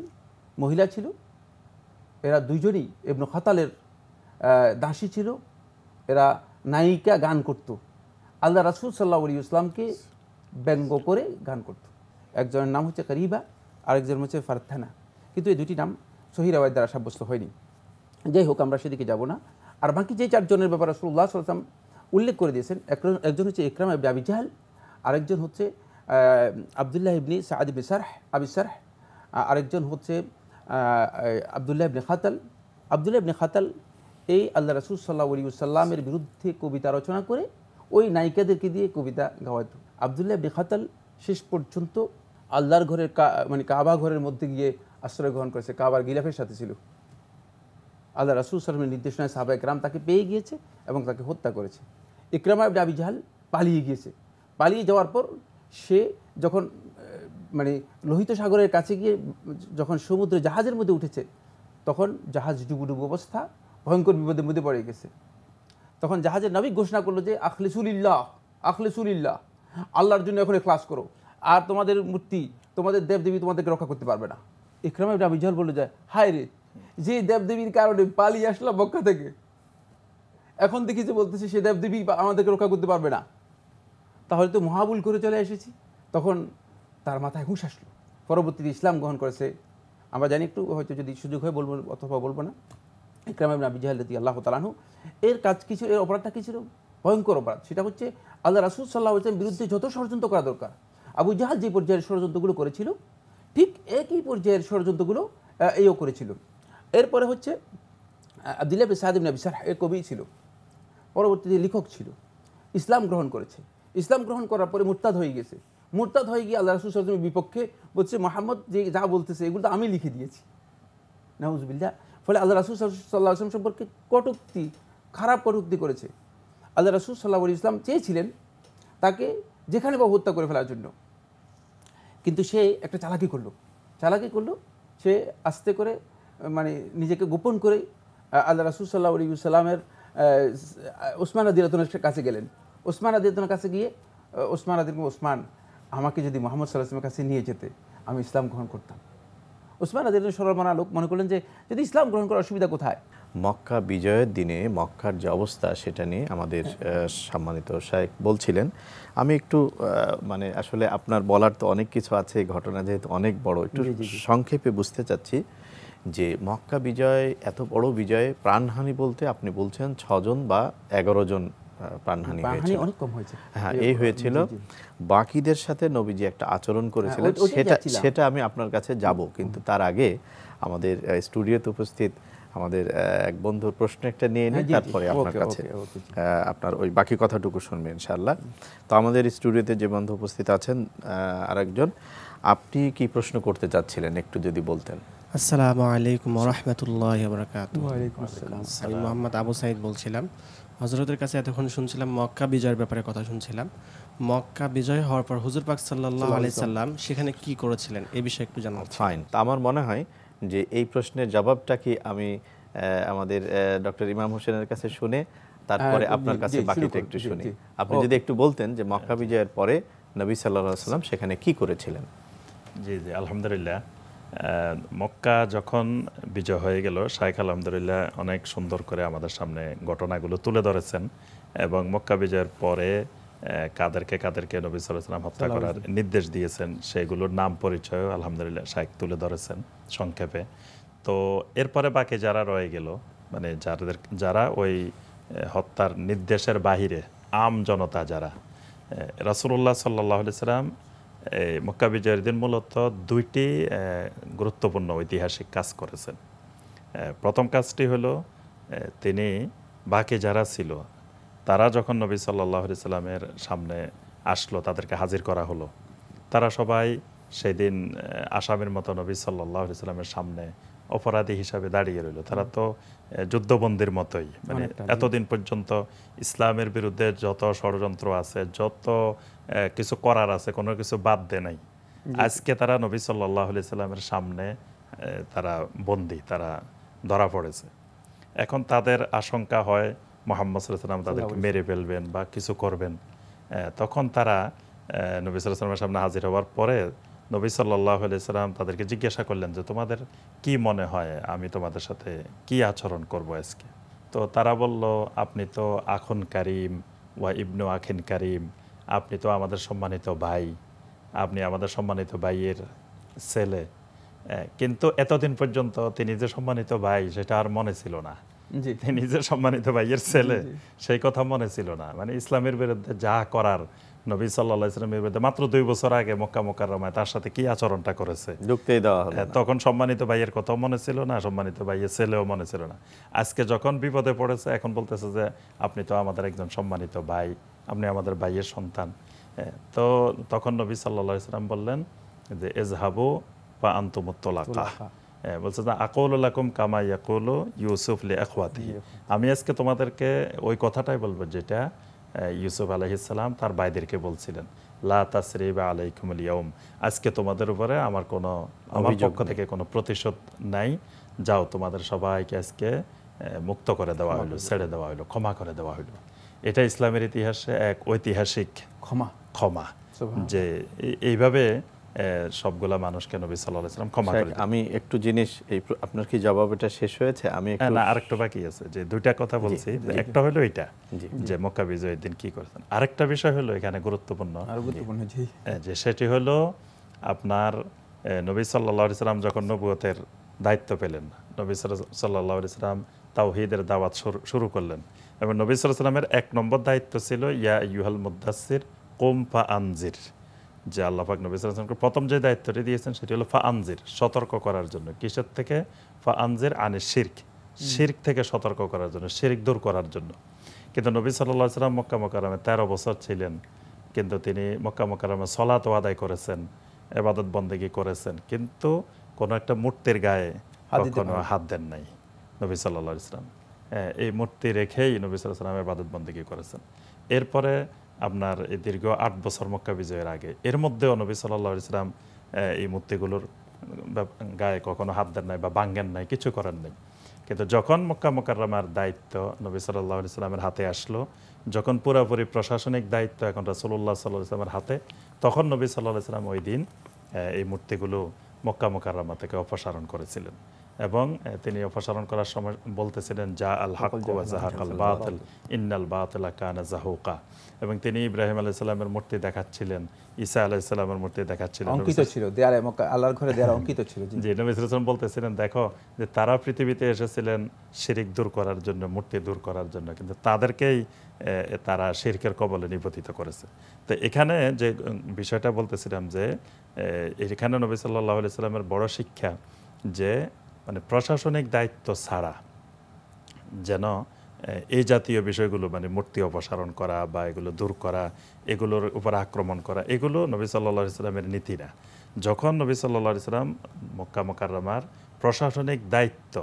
মহিলা ছিল এরা দুজনই এবনু খাতালের দাসী ছিল এরা নায়িকা গান করত আল্লাহ রাসুল সাল্লাহ আলী ইসলামকে ব্যঙ্গ করে গান করত একজনের নাম হচ্ছে করিবা আরেকজন হচ্ছে ফারথানা কিন্তু এই দুটি নাম সহিরাওয়ায় দ্বারা সাব্যস্ত হয়নি যাই হোক আমরা সেদিকে যাব না আর বাকি যে চারজনের ব্যাপারে রসুল্লাহ সাল্লাম উল্লেখ করে দিয়েছেন একজন হচ্ছে ইকরাম আবি আবি জাহাল আরেকজন হচ্ছে আবদুল্লাহ ইবনি সাদ বিসার সারহ আবি আরেকজন হচ্ছে আবদুল্লাহ ইবনে খাতাল আবদুল্লাহ ইবনে খাতাল এই আল্লাহ রসুল সাল্লাহ সাল্লামের বিরুদ্ধে কবিতা রচনা করে ওই নায়িকাদেরকে দিয়ে কবিতা গাওয়াত আবদুল্লাহ ইবনে খাতাল শেষ পর্যন্ত আল্লাহর ঘরের মানে কাবা ঘরের মধ্যে গিয়ে আশ্রয় গ্রহণ করেছে কাবার গিলাফের সাথে ছিল আল্লাহ রাসুল সালামের নির্দেশনায় সাহাবা ইকরাম তাকে পেয়ে গিয়েছে এবং তাকে হত্যা করেছে ইকরামা ইবনে আবি জাহাল পালিয়ে গিয়েছে পালিয়ে যাওয়ার পর সে যখন মানে লোহিত সাগরের কাছে গিয়ে যখন সমুদ্র জাহাজের মধ্যে উঠেছে তখন জাহাজ ডুবুডুবু অবস্থা ভয়ঙ্কর বিপদের মধ্যে পড়ে গেছে তখন জাহাজের নাবিক ঘোষণা করলো যে আখলিসুলিল্লাহ আখলেসুলিল্লাহ আল্লাহর জন্য এখন ক্লাস করো আর তোমাদের মূর্তি তোমাদের দেবদেবী তোমাদেরকে রক্ষা করতে পারবে না ইকরামা ইবনে আবি জাহাল বললো যে হায় রে যে দেবদেবীর কারণে পালিয়ে আসলাম বক্কা থেকে এখন দেখি যে বলতেছে সে দেবদেবী আমাদেরকে রক্ষা করতে পারবে না তাহলে তো মহাবুল করে চলে এসেছি তখন তার মাথায় হুঁশ আসলো পরবর্তীতে ইসলাম গ্রহণ করেছে আমরা জানি একটু হয়তো যদি সুযোগ হয় বলবো অথবা বলবো না ইকরাম আবিন আবিজাহ রতি আল্লাহ তালাহু এর কাজ কিছু এর অপরাধটা কী ছিল ভয়ঙ্কর অপরাধ সেটা হচ্ছে আল্লাহ রাসুল সাল্লাহ ইসলামের বিরুদ্ধে যত ষড়যন্ত্র করা দরকার আবু জাহাজ যে পর্যায়ের ষড়যন্ত্রগুলো করেছিল ঠিক একই পর্যায়ের ষড়যন্ত্রগুলো এও করেছিল এরপরে হচ্ছে আবদুল্লাহ সাহাদিব নবী সার এ কবি ছিল পরবর্তীতে লেখক ছিল ইসলাম গ্রহণ করেছে ইসলাম গ্রহণ করার পরে মুরতাদ হয়ে গেছে মুরতাদ হয়ে গিয়ে আল্লাহ রসুল সাল্লামের বিপক্ষে বলছে মোহাম্মদ যে যা বলতেছে এগুলো তো আমি লিখে দিয়েছি নাউজবিল্লা ফলে আল্লাহ রাসুল সাল্লাহ আসলাম সম্পর্কে কটুক্তি খারাপ কটুক্তি করেছে আল্লাহ রাসুল সাল্লাহ ইসলাম চেয়েছিলেন তাকে যেখানে বা হত্যা করে ফেলার জন্য কিন্তু সে একটা চালাকি করলো চালাকি করলো সে আস্তে করে মানে নিজেকে গোপন করে আল্লাহ রাসুল সাল্লাহ আলী সাল্লামের ওসমান আদিরাতনের কাছে গেলেন ওসমান আদিরাতনের কাছে গিয়ে ওসমান আদিন ওসমান আমাকে যদি মোহাম্মদ সাল্লাহামের কাছে নিয়ে যেতে আমি ইসলাম গ্রহণ করতাম ওসমান আদিরাতন সরবরাহ লোক মনে করলেন যে যদি ইসলাম গ্রহণ করার অসুবিধা কোথায় মক্কা বিজয়ের দিনে মক্কার যে অবস্থা সেটা নিয়ে আমাদের সম্মানিত শায়েক বলছিলেন আমি একটু মানে আসলে আপনার বলার তো অনেক কিছু আছে ঘটনা যেহেতু অনেক বড় একটু সংক্ষেপে বুঝতে চাচ্ছি যে মক্কা বিজয় এত বড় বিজয়ে প্রাণহানি বলতে আপনি বলছেন ছজন বা এগারো জন প্রাণহানি হয়েছে হ্যাঁ এই হয়েছিল বাকিদের সাথে নবীজি একটা আচরণ হ্যাঁ, করেছিলেন সেটা সেটা আমি আপনার কাছে যাব কিন্তু তার আগে আমাদের স্টুডিওতে উপস্থিত আমাদের এক বন্ধুর প্রশ্ন একটা নিয়ে নিই হ্যাঁ, তারপরে আপনার কাছে আপনার ওই বাকি কথাটুকু শুনবে ইনশাল্লাহ তো আমাদের স্টুডিওতে যে বন্ধু উপস্থিত আছেন আরেকজন আপনি কি প্রশ্ন করতে চাচ্ছিলেন একটু যদি বলতেন আসসালামু আলাইকুম রহমতুল্লাহ আমি মোহাম্মদ আবু সাইদ বলছিলাম হজরতের কাছে এতক্ষণ শুনছিলাম মক্কা বিজয়ের ব্যাপারে কথা শুনছিলাম মক্কা বিজয় হওয়ার পর হুজুর পাক সাল্লাহ আলি সাল্লাম সেখানে কি করেছিলেন এ বিষয়ে একটু জানা ফাইন আমার মনে হয় যে এই প্রশ্নের জবাবটা কি আমি আমাদের ডক্টর ইমাম হোসেনের কাছে শুনে তারপরে হ্যাঁ, আপনার কাছে বাকিটা একটু শুনি আপনি যদি একটু বলতেন যে মক্কা আচ্ছা। বিজয়ের পরে নবী সাল্লাহ সাল্লাম সেখানে কি করেছিলেন জি জি আলহামদুলিল্লাহ মক্কা যখন বিজয় হয়ে গেল শাইখ আলহামদুলিল্লাহ অনেক সুন্দর করে আমাদের সামনে ঘটনাগুলো তুলে ধরেছেন এবং মক্কা বিজয়ের পরে কাদেরকে কাদেরকে নবী সালাম হত্যা করার নির্দেশ দিয়েছেন সেগুলোর নাম পরিচয় আলহামদুলিল্লাহ শাইখ তুলে ধরেছেন সংক্ষেপে তো এরপরে বাকি যারা রয়ে গেল মানে যাদের যারা ওই হত্যার নির্দেশের বাহিরে আম জনতা যারা রাসুল্লাহ সাল্লাহ সাল্লাম মক্কা বিজয়ের মূলত দুইটি গুরুত্বপূর্ণ ঐতিহাসিক কাজ করেছেন প্রথম কাজটি হলো তিনি বাকি যারা ছিল তারা যখন নবী সাল্লাহ সাল্লামের সামনে আসলো তাদেরকে হাজির করা হলো তারা সবাই সেদিন আসামের মতো নবী সাল্লাহ সাল্লামের সামনে অপরাধী হিসাবে দাঁড়িয়ে রইল তারা তো যুদ্ধবন্দির মতোই মানে এতদিন পর্যন্ত ইসলামের বিরুদ্ধে যত ষড়যন্ত্র আছে যত কিছু করার আছে কোনো কিছু বাদ দে নাই আজকে তারা নবী সাল্লি সাল্লামের সামনে তারা বন্দি তারা ধরা পড়েছে এখন তাদের আশঙ্কা হয় মোহাম্মদ সাল্লাম তাদেরকে মেরে ফেলবেন বা কিছু করবেন তখন তারা নবী সাল্লামের সামনে হাজির হওয়ার পরে নবী সাল্লাহ সাল্লাম তাদেরকে জিজ্ঞাসা করলেন যে তোমাদের কি মনে হয় আমি তোমাদের সাথে কি আচরণ করব আজকে তো তারা বলল আপনি তো আখন কারিম ওয়া ইবনু আখিন কারিম আপনি তো আমাদের সম্মানিত ভাই আপনি আমাদের সম্মানিত ভাইয়ের ছেলে কিন্তু এতদিন পর্যন্ত তিনি যে সম্মানিত ভাই সেটা আর মনে ছিল না নিজে সম্মানিত ভাইয়ের ছেলে সেই কথা মনে ছিল না মানে ইসলামের বিরুদ্ধে যা করার নবী সাল্লা ইসলামের বিরুদ্ধে মাত্র দুই বছর আগে মক্কা রমায় তার সাথে কি আচরণটা করেছে তখন সম্মানিত ভাইয়ের কথাও মনে ছিল না সম্মানিত ভাইয়ের ছেলেও মনে ছিল না আজকে যখন বিপদে পড়েছে এখন বলতেছে যে আপনি তো আমাদের একজন সম্মানিত ভাই আপনি আমাদের ভাইয়ের সন্তান তো তখন নবী সাল্লা ইসলাম বললেন যে এজহাবু বা আন্তমত্তলাকা হ্যাঁ, বলছে না আলাকুম কামা ইয়াকুল ইউসুফ লে আখওয়াতি আমি আজকে তোমাদেরকে ওই কথাটাই বলবো যেটা ইউসুফ আলহিসাল্লাম তার বাইদেরকে বলছিলেন লা তাসরিবা আলাইকুম ইয়ম আজকে তোমাদের উপরে আমার কোনো আমার পক্ষ থেকে কোনো প্রতিশোধ নাই যাও তোমাদের সবাইকে আজকে মুক্ত করে দেওয়া হইলো ছেড়ে দেওয়া হইলো ক্ষমা করে দেওয়া হইলো এটা ইসলামের ইতিহাসে এক ঐতিহাসিক ক্ষমা ক্ষমা যে এইভাবে সবগুলা ক্ষমা আমি একটু জিনিস আপনার কি জবাব এটা শেষ হয়েছে আমি আরেকটা বাকি আছে যে দুইটা কথা বলছি একটা হলো এটা যে মক্কা বিজয়ের দিন কি করেছেন আরেকটা বিষয় হলো এখানে গুরুত্বপূর্ণ যে সেটি হলো আপনার নবী সাল্লাম যখন নবুয়তের দায়িত্ব পেলেন নবী সাল্লাল্লাহু সাল্লাম দাওয়াত শুরু করলেন এবং নবী সাল্লাল্লাহু সাল্লামের এক নম্বর দায়িত্ব ছিল ইয়া ইউহাল মুদাসির কোম্পা আনজির যে আল্লাহ পাক নবী সালামকে প্রথম যে দায়িত্বটি দিয়েছেন সেটি হলো ফা আনজির সতর্ক করার জন্য কিসের থেকে ফা আনজির আনে শির্ক শির্ক থেকে সতর্ক করার জন্য শির্ক দূর করার জন্য কিন্তু নবী সাল্লাহ সাল্লাম মক্কা মকারামে তেরো বছর ছিলেন কিন্তু তিনি মক্কা মকারামে সলাত ও আদায় করেছেন এবাদত বন্দেগি করেছেন কিন্তু কোনো একটা মূর্তির গায়ে কখনো হাত দেন নাই নবী সাল্লাহ ইসলাম এই মূর্তি রেখেই নবী সাল্লামের বাদতবন্দিকে করেছেন এরপরে আপনার এই দীর্ঘ আট বছর মক্কা বিজয়ের আগে এর মধ্যেও নবী সাল্লা ইসলাম এই মূর্তিগুলোর গায়ে কখনো হাত দেন নাই বা বাঙ্গেন নাই কিছু করেন নাই কিন্তু যখন মক্কা মোকাররমার দায়িত্ব নবী সাল্লাহ ইসলামের হাতে আসলো যখন পুরাপুরি প্রশাসনিক দায়িত্ব এখন রাসুল্লাহ সাল্লাহ ইসলামের হাতে তখন নবী সাল্লাহ ইসলাম ওই দিন এই মূর্তিগুলো মক্কা মোকাররমা থেকে অপসারণ করেছিলেন এবং তিনি অপসারণ করার সময় বলতেছিলেন জা আল হাক বাতিল ইন্নাল বাতিলা কানা জাহুকা এবং তিনি ইব্রাহিম সাল্লামের মূর্তি দেখাচ্ছিলেন ঈসা সাল্লামের মূর্তি দেখাচ্ছিলেন অঙ্কিত ছিল দেয়ালে আল্লাহর ঘরে দেয়ালে অঙ্কিত ছিল জি নবী সাল্লাম বলতেছিলেন দেখো যে তারা পৃথিবীতে এসেছিলেন শিরিক দূর করার জন্য মূর্তি দূর করার জন্য কিন্তু তাদেরকেই তারা শিরকের কবলে নিবদ্ধিত করেছে তো এখানে যে বিষয়টা বলতেছিলাম যে এখানে নবী সাল্লাহ আলাইসাল্লামের বড় শিক্ষা যে মানে প্রশাসনিক দায়িত্ব ছাড়া যেন এই জাতীয় বিষয়গুলো মানে মূর্তি অপসারণ করা বা এগুলো দূর করা এগুলোর উপর আক্রমণ করা এগুলো নবী সাল্লা ইসলামের নীতি না যখন নবী সাল্লা ইসলাম মক্কা মকার প্রশাসনিক দায়িত্ব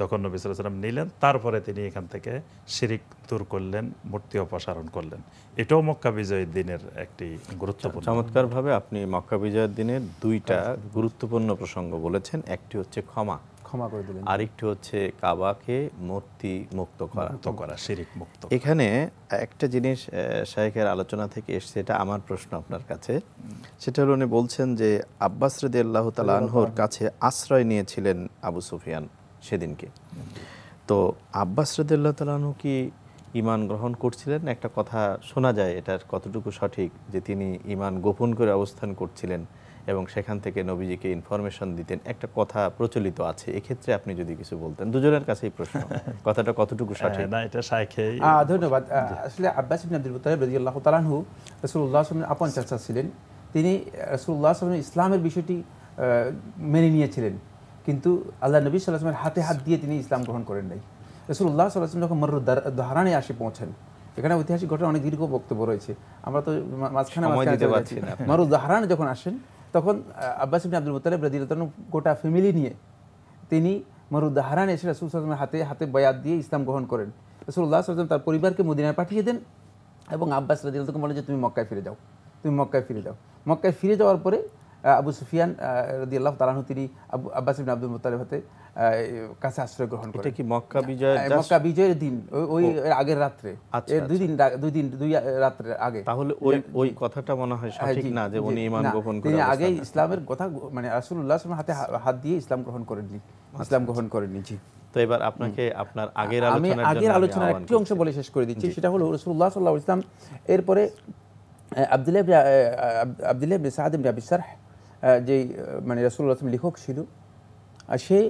যখন নবী সাল্লাম নিলেন তারপরে তিনি এখান থেকে শিরিক দূর করলেন মূর্তি অপসারণ করলেন এটাও মক্কা বিজয়ের দিনের একটি গুরুত্বপূর্ণ আচ্ছা, চমৎকারভাবে আপনি মক্কা বিজয়ের দিনের দুইটা গুরুত্বপূর্ণ প্রসঙ্গ বলেছেন একটি হচ্ছে ক্ষমা ক্ষমা করে দিলেন আরেকটি হচ্ছে কাবাকে মূর্তি মুক্ত করা করা শিরিক মুক্ত এখানে একটা জিনিস শাহেখের আলোচনা থেকে এসছে এটা আমার প্রশ্ন আপনার কাছে সেটা হলো উনি বলছেন যে আব্বাস রেদি আল্লাহ তালাহর কাছে আশ্রয় নিয়েছিলেন আবু সুফিয়ান সেদিনকে তো আব্বাস রদুল্লাহ তালাহু কি ইমান গ্রহণ করছিলেন একটা কথা শোনা যায় এটার কতটুকু সঠিক যে তিনি ইমান গোপন করে অবস্থান করছিলেন এবং সেখান থেকে নবীজিকে ইনফরমেশন দিতেন একটা কথা প্রচলিত আছে এক্ষেত্রে আপনি যদি কিছু বলতেন দুজনের কাছেই প্রশ্ন কথাটা কতটুকু হ্যাঁ, সঠিক না এটা ধন্যবাদ আসলে আব্বাস ইবনে আব্দুল মুত্তালিব রাদিয়াল্লাহু তাআলাহু রাসূলুল্লাহ সাল্লাল্লাহু আপন চাচা ছিলেন তিনি রাসূলুল্লাহ সাল্লাল্লাহু ইসলামের বিষয়টি মেনে নিয়েছিলেন কিন্তু আল্লাহ নবী সাল্লাহামের হাতে হাত দিয়ে তিনি ইসলাম গ্রহণ করেন নাই রসুল উল্লাহ সাল্লাহম যখন মর্র ধারানে আসে পৌঁছেন এখানে ঐতিহাসিক ঘটনা অনেক দীর্ঘ বক্তব্য রয়েছে আমরা তো মাঝখানে মরু দাহারানে যখন আসেন তখন আব্বাস আব্দুল মোতালেব রাজিলতন গোটা ফ্যামিলি নিয়ে তিনি মরু দাহারানে এসে রসুল সাল্লামের হাতে হাতে বয়াত দিয়ে ইসলাম গ্রহণ করেন রসুল উল্লাহ সাল্লাম তার পরিবারকে মদিনায় পাঠিয়ে দেন এবং আব্বাস রাজিলতকে বলেন যে তুমি মক্কায় ফিরে যাও তুমি মক্কায় ফিরে যাও মক্কায় ফিরে যাওয়ার পরে আবু সুফিয়ান রদি আল্লাহ তালাহু তিনি আবু আব্বাস ইবিন আব্দুল মোতালেব হতে কাছে আশ্রয় গ্রহণ করে কি মক্কা বিজয় মক্কা বিজয়ের দিন ওই আগের রাত্রে আচ্ছা, আচ্ছা। দুই দিন দুই দিন দুই রাত্রে আগে তাহলে ওই ওই কথাটা মনে হয় হ্যাঁ, সঠিক না যে উনি ঈমান গোপন করে তিনি আগে ইসলামের কথা মানে রাসূলুল্লাহ সাল্লাল্লাহু আলাইহি হাতে হাত দিয়ে ইসলাম গ্রহণ করেননি আচ্ছা, ইসলাম গ্রহণ করেননি জি তো এবার আপনাকে আপনার আগের আলোচনার জন্য আমি আগের আলোচনার একটি অংশ বলে শেষ করে দিচ্ছি সেটা হলো রাসূলুল্লাহ সাল্লাল্লাহু আলাইহি ওয়াসাল্লাম এরপরে আব্দুল্লাহ আব্দুল্লাহ ইবনে সাদ ইবনে আবি সারহ যেই মানে রসুল্লাহ আসলাম লেখক ছিল আর সেই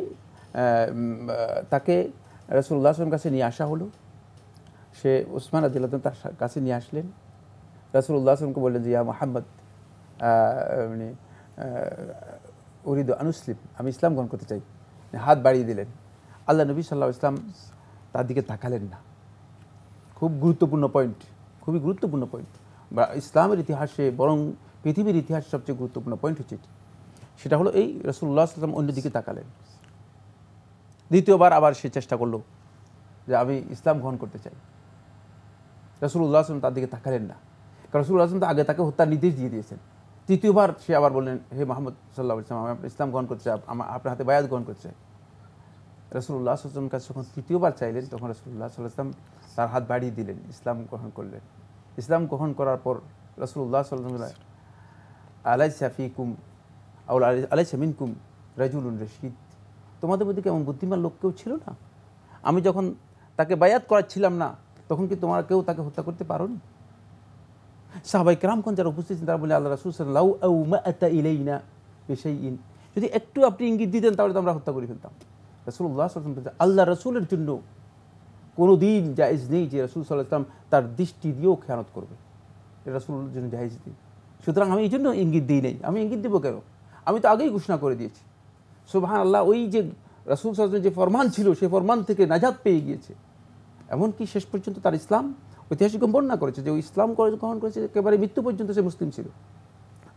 তাকে রসুল্লাহ আসলামের কাছে নিয়ে আসা হলো সে ওসমান আসলাম তার কাছে নিয়ে আসলেন রসুল্লাহ আসলামকে বললেন যে ইয়া মোহাম্মদ মানে উরিদ আনুসলিম আমি ইসলাম গ্রহণ করতে চাই মানে হাত বাড়িয়ে দিলেন আল্লাহ নবী সাল্লাহ ইসলাম তার দিকে তাকালেন না খুব গুরুত্বপূর্ণ পয়েন্ট খুবই গুরুত্বপূর্ণ পয়েন্ট বা ইসলামের ইতিহাসে বরং পৃথিবীর ইতিহাস সবচেয়ে গুরুত্বপূর্ণ পয়েন্ট হচ্ছে সেটা হলো এই রসুল্লাহ সাল্লাম অন্যদিকে তাকালেন দ্বিতীয়বার আবার সে চেষ্টা করলো যে আমি ইসলাম গ্রহণ করতে চাই রসুল্লাহ আসলাম তার দিকে তাকালেন না কারণ রসুল্লাহ আসলাম তো আগে তাকে হত্যার নির্দেশ দিয়ে দিয়েছেন তৃতীয়বার সে আবার বললেন হে মোহাম্মদ সাল্লাহ ইসলাম আমি ইসলাম গ্রহণ করতে চাই আমার আপনার হাতে বায়াত গ্রহণ করতে চাই রসুল্লাহ আসলাম কাছে যখন তৃতীয়বার চাইলেন তখন রসুল্লাহ সাল্লাম তার হাত বাড়িয়ে দিলেন ইসলাম গ্রহণ করলেন ইসলাম গ্রহণ করার পর রসুল্লাহ সাল্লাম আলাইসা ফিকুম আলাইসা মিনকুম রাজুলুন রশিদ তোমাদের মধ্যে কেমন বুদ্ধিমান লোক কেউ ছিল না আমি যখন তাকে বায়াত করাচ্ছিলাম না তখন কি তোমার কেউ তাকে হত্যা করতে নি সাহাবাই কেরামখন যারা উপস্থিত ছিলেন তারা বলে আল্লাহ রাসুল ইলেই না বেশাই ইন যদি একটু আপনি ইঙ্গিত দিতেন তাহলে তো আমরা হত্যা করে ফেলতাম রাসুল্লাহ সাল্লাম আল্লাহ রসুলের জন্য কোনো দিন জায়েজ নেই যে রসুল সাল্লাহ ইসলাম তার দৃষ্টি দিয়েও খেয়ানত করবে রসুলের জন্য জাহেজ নেই সুতরাং আমি এই জন্য ইঙ্গিত দিই নেই আমি ইঙ্গিত দেবো কেন আমি তো আগেই ঘোষণা করে দিয়েছি সুবাহান আল্লাহ ওই যে রাসুল সাজনের যে ফরমান ছিল সেই ফরমান থেকে নাজাদ পেয়ে গিয়েছে এমনকি শেষ পর্যন্ত তার ইসলাম ঐতিহাসিক বর্ণনা করেছে যে ওই ইসলাম গ্রহণ করেছে একেবারে মৃত্যু পর্যন্ত সে মুসলিম ছিল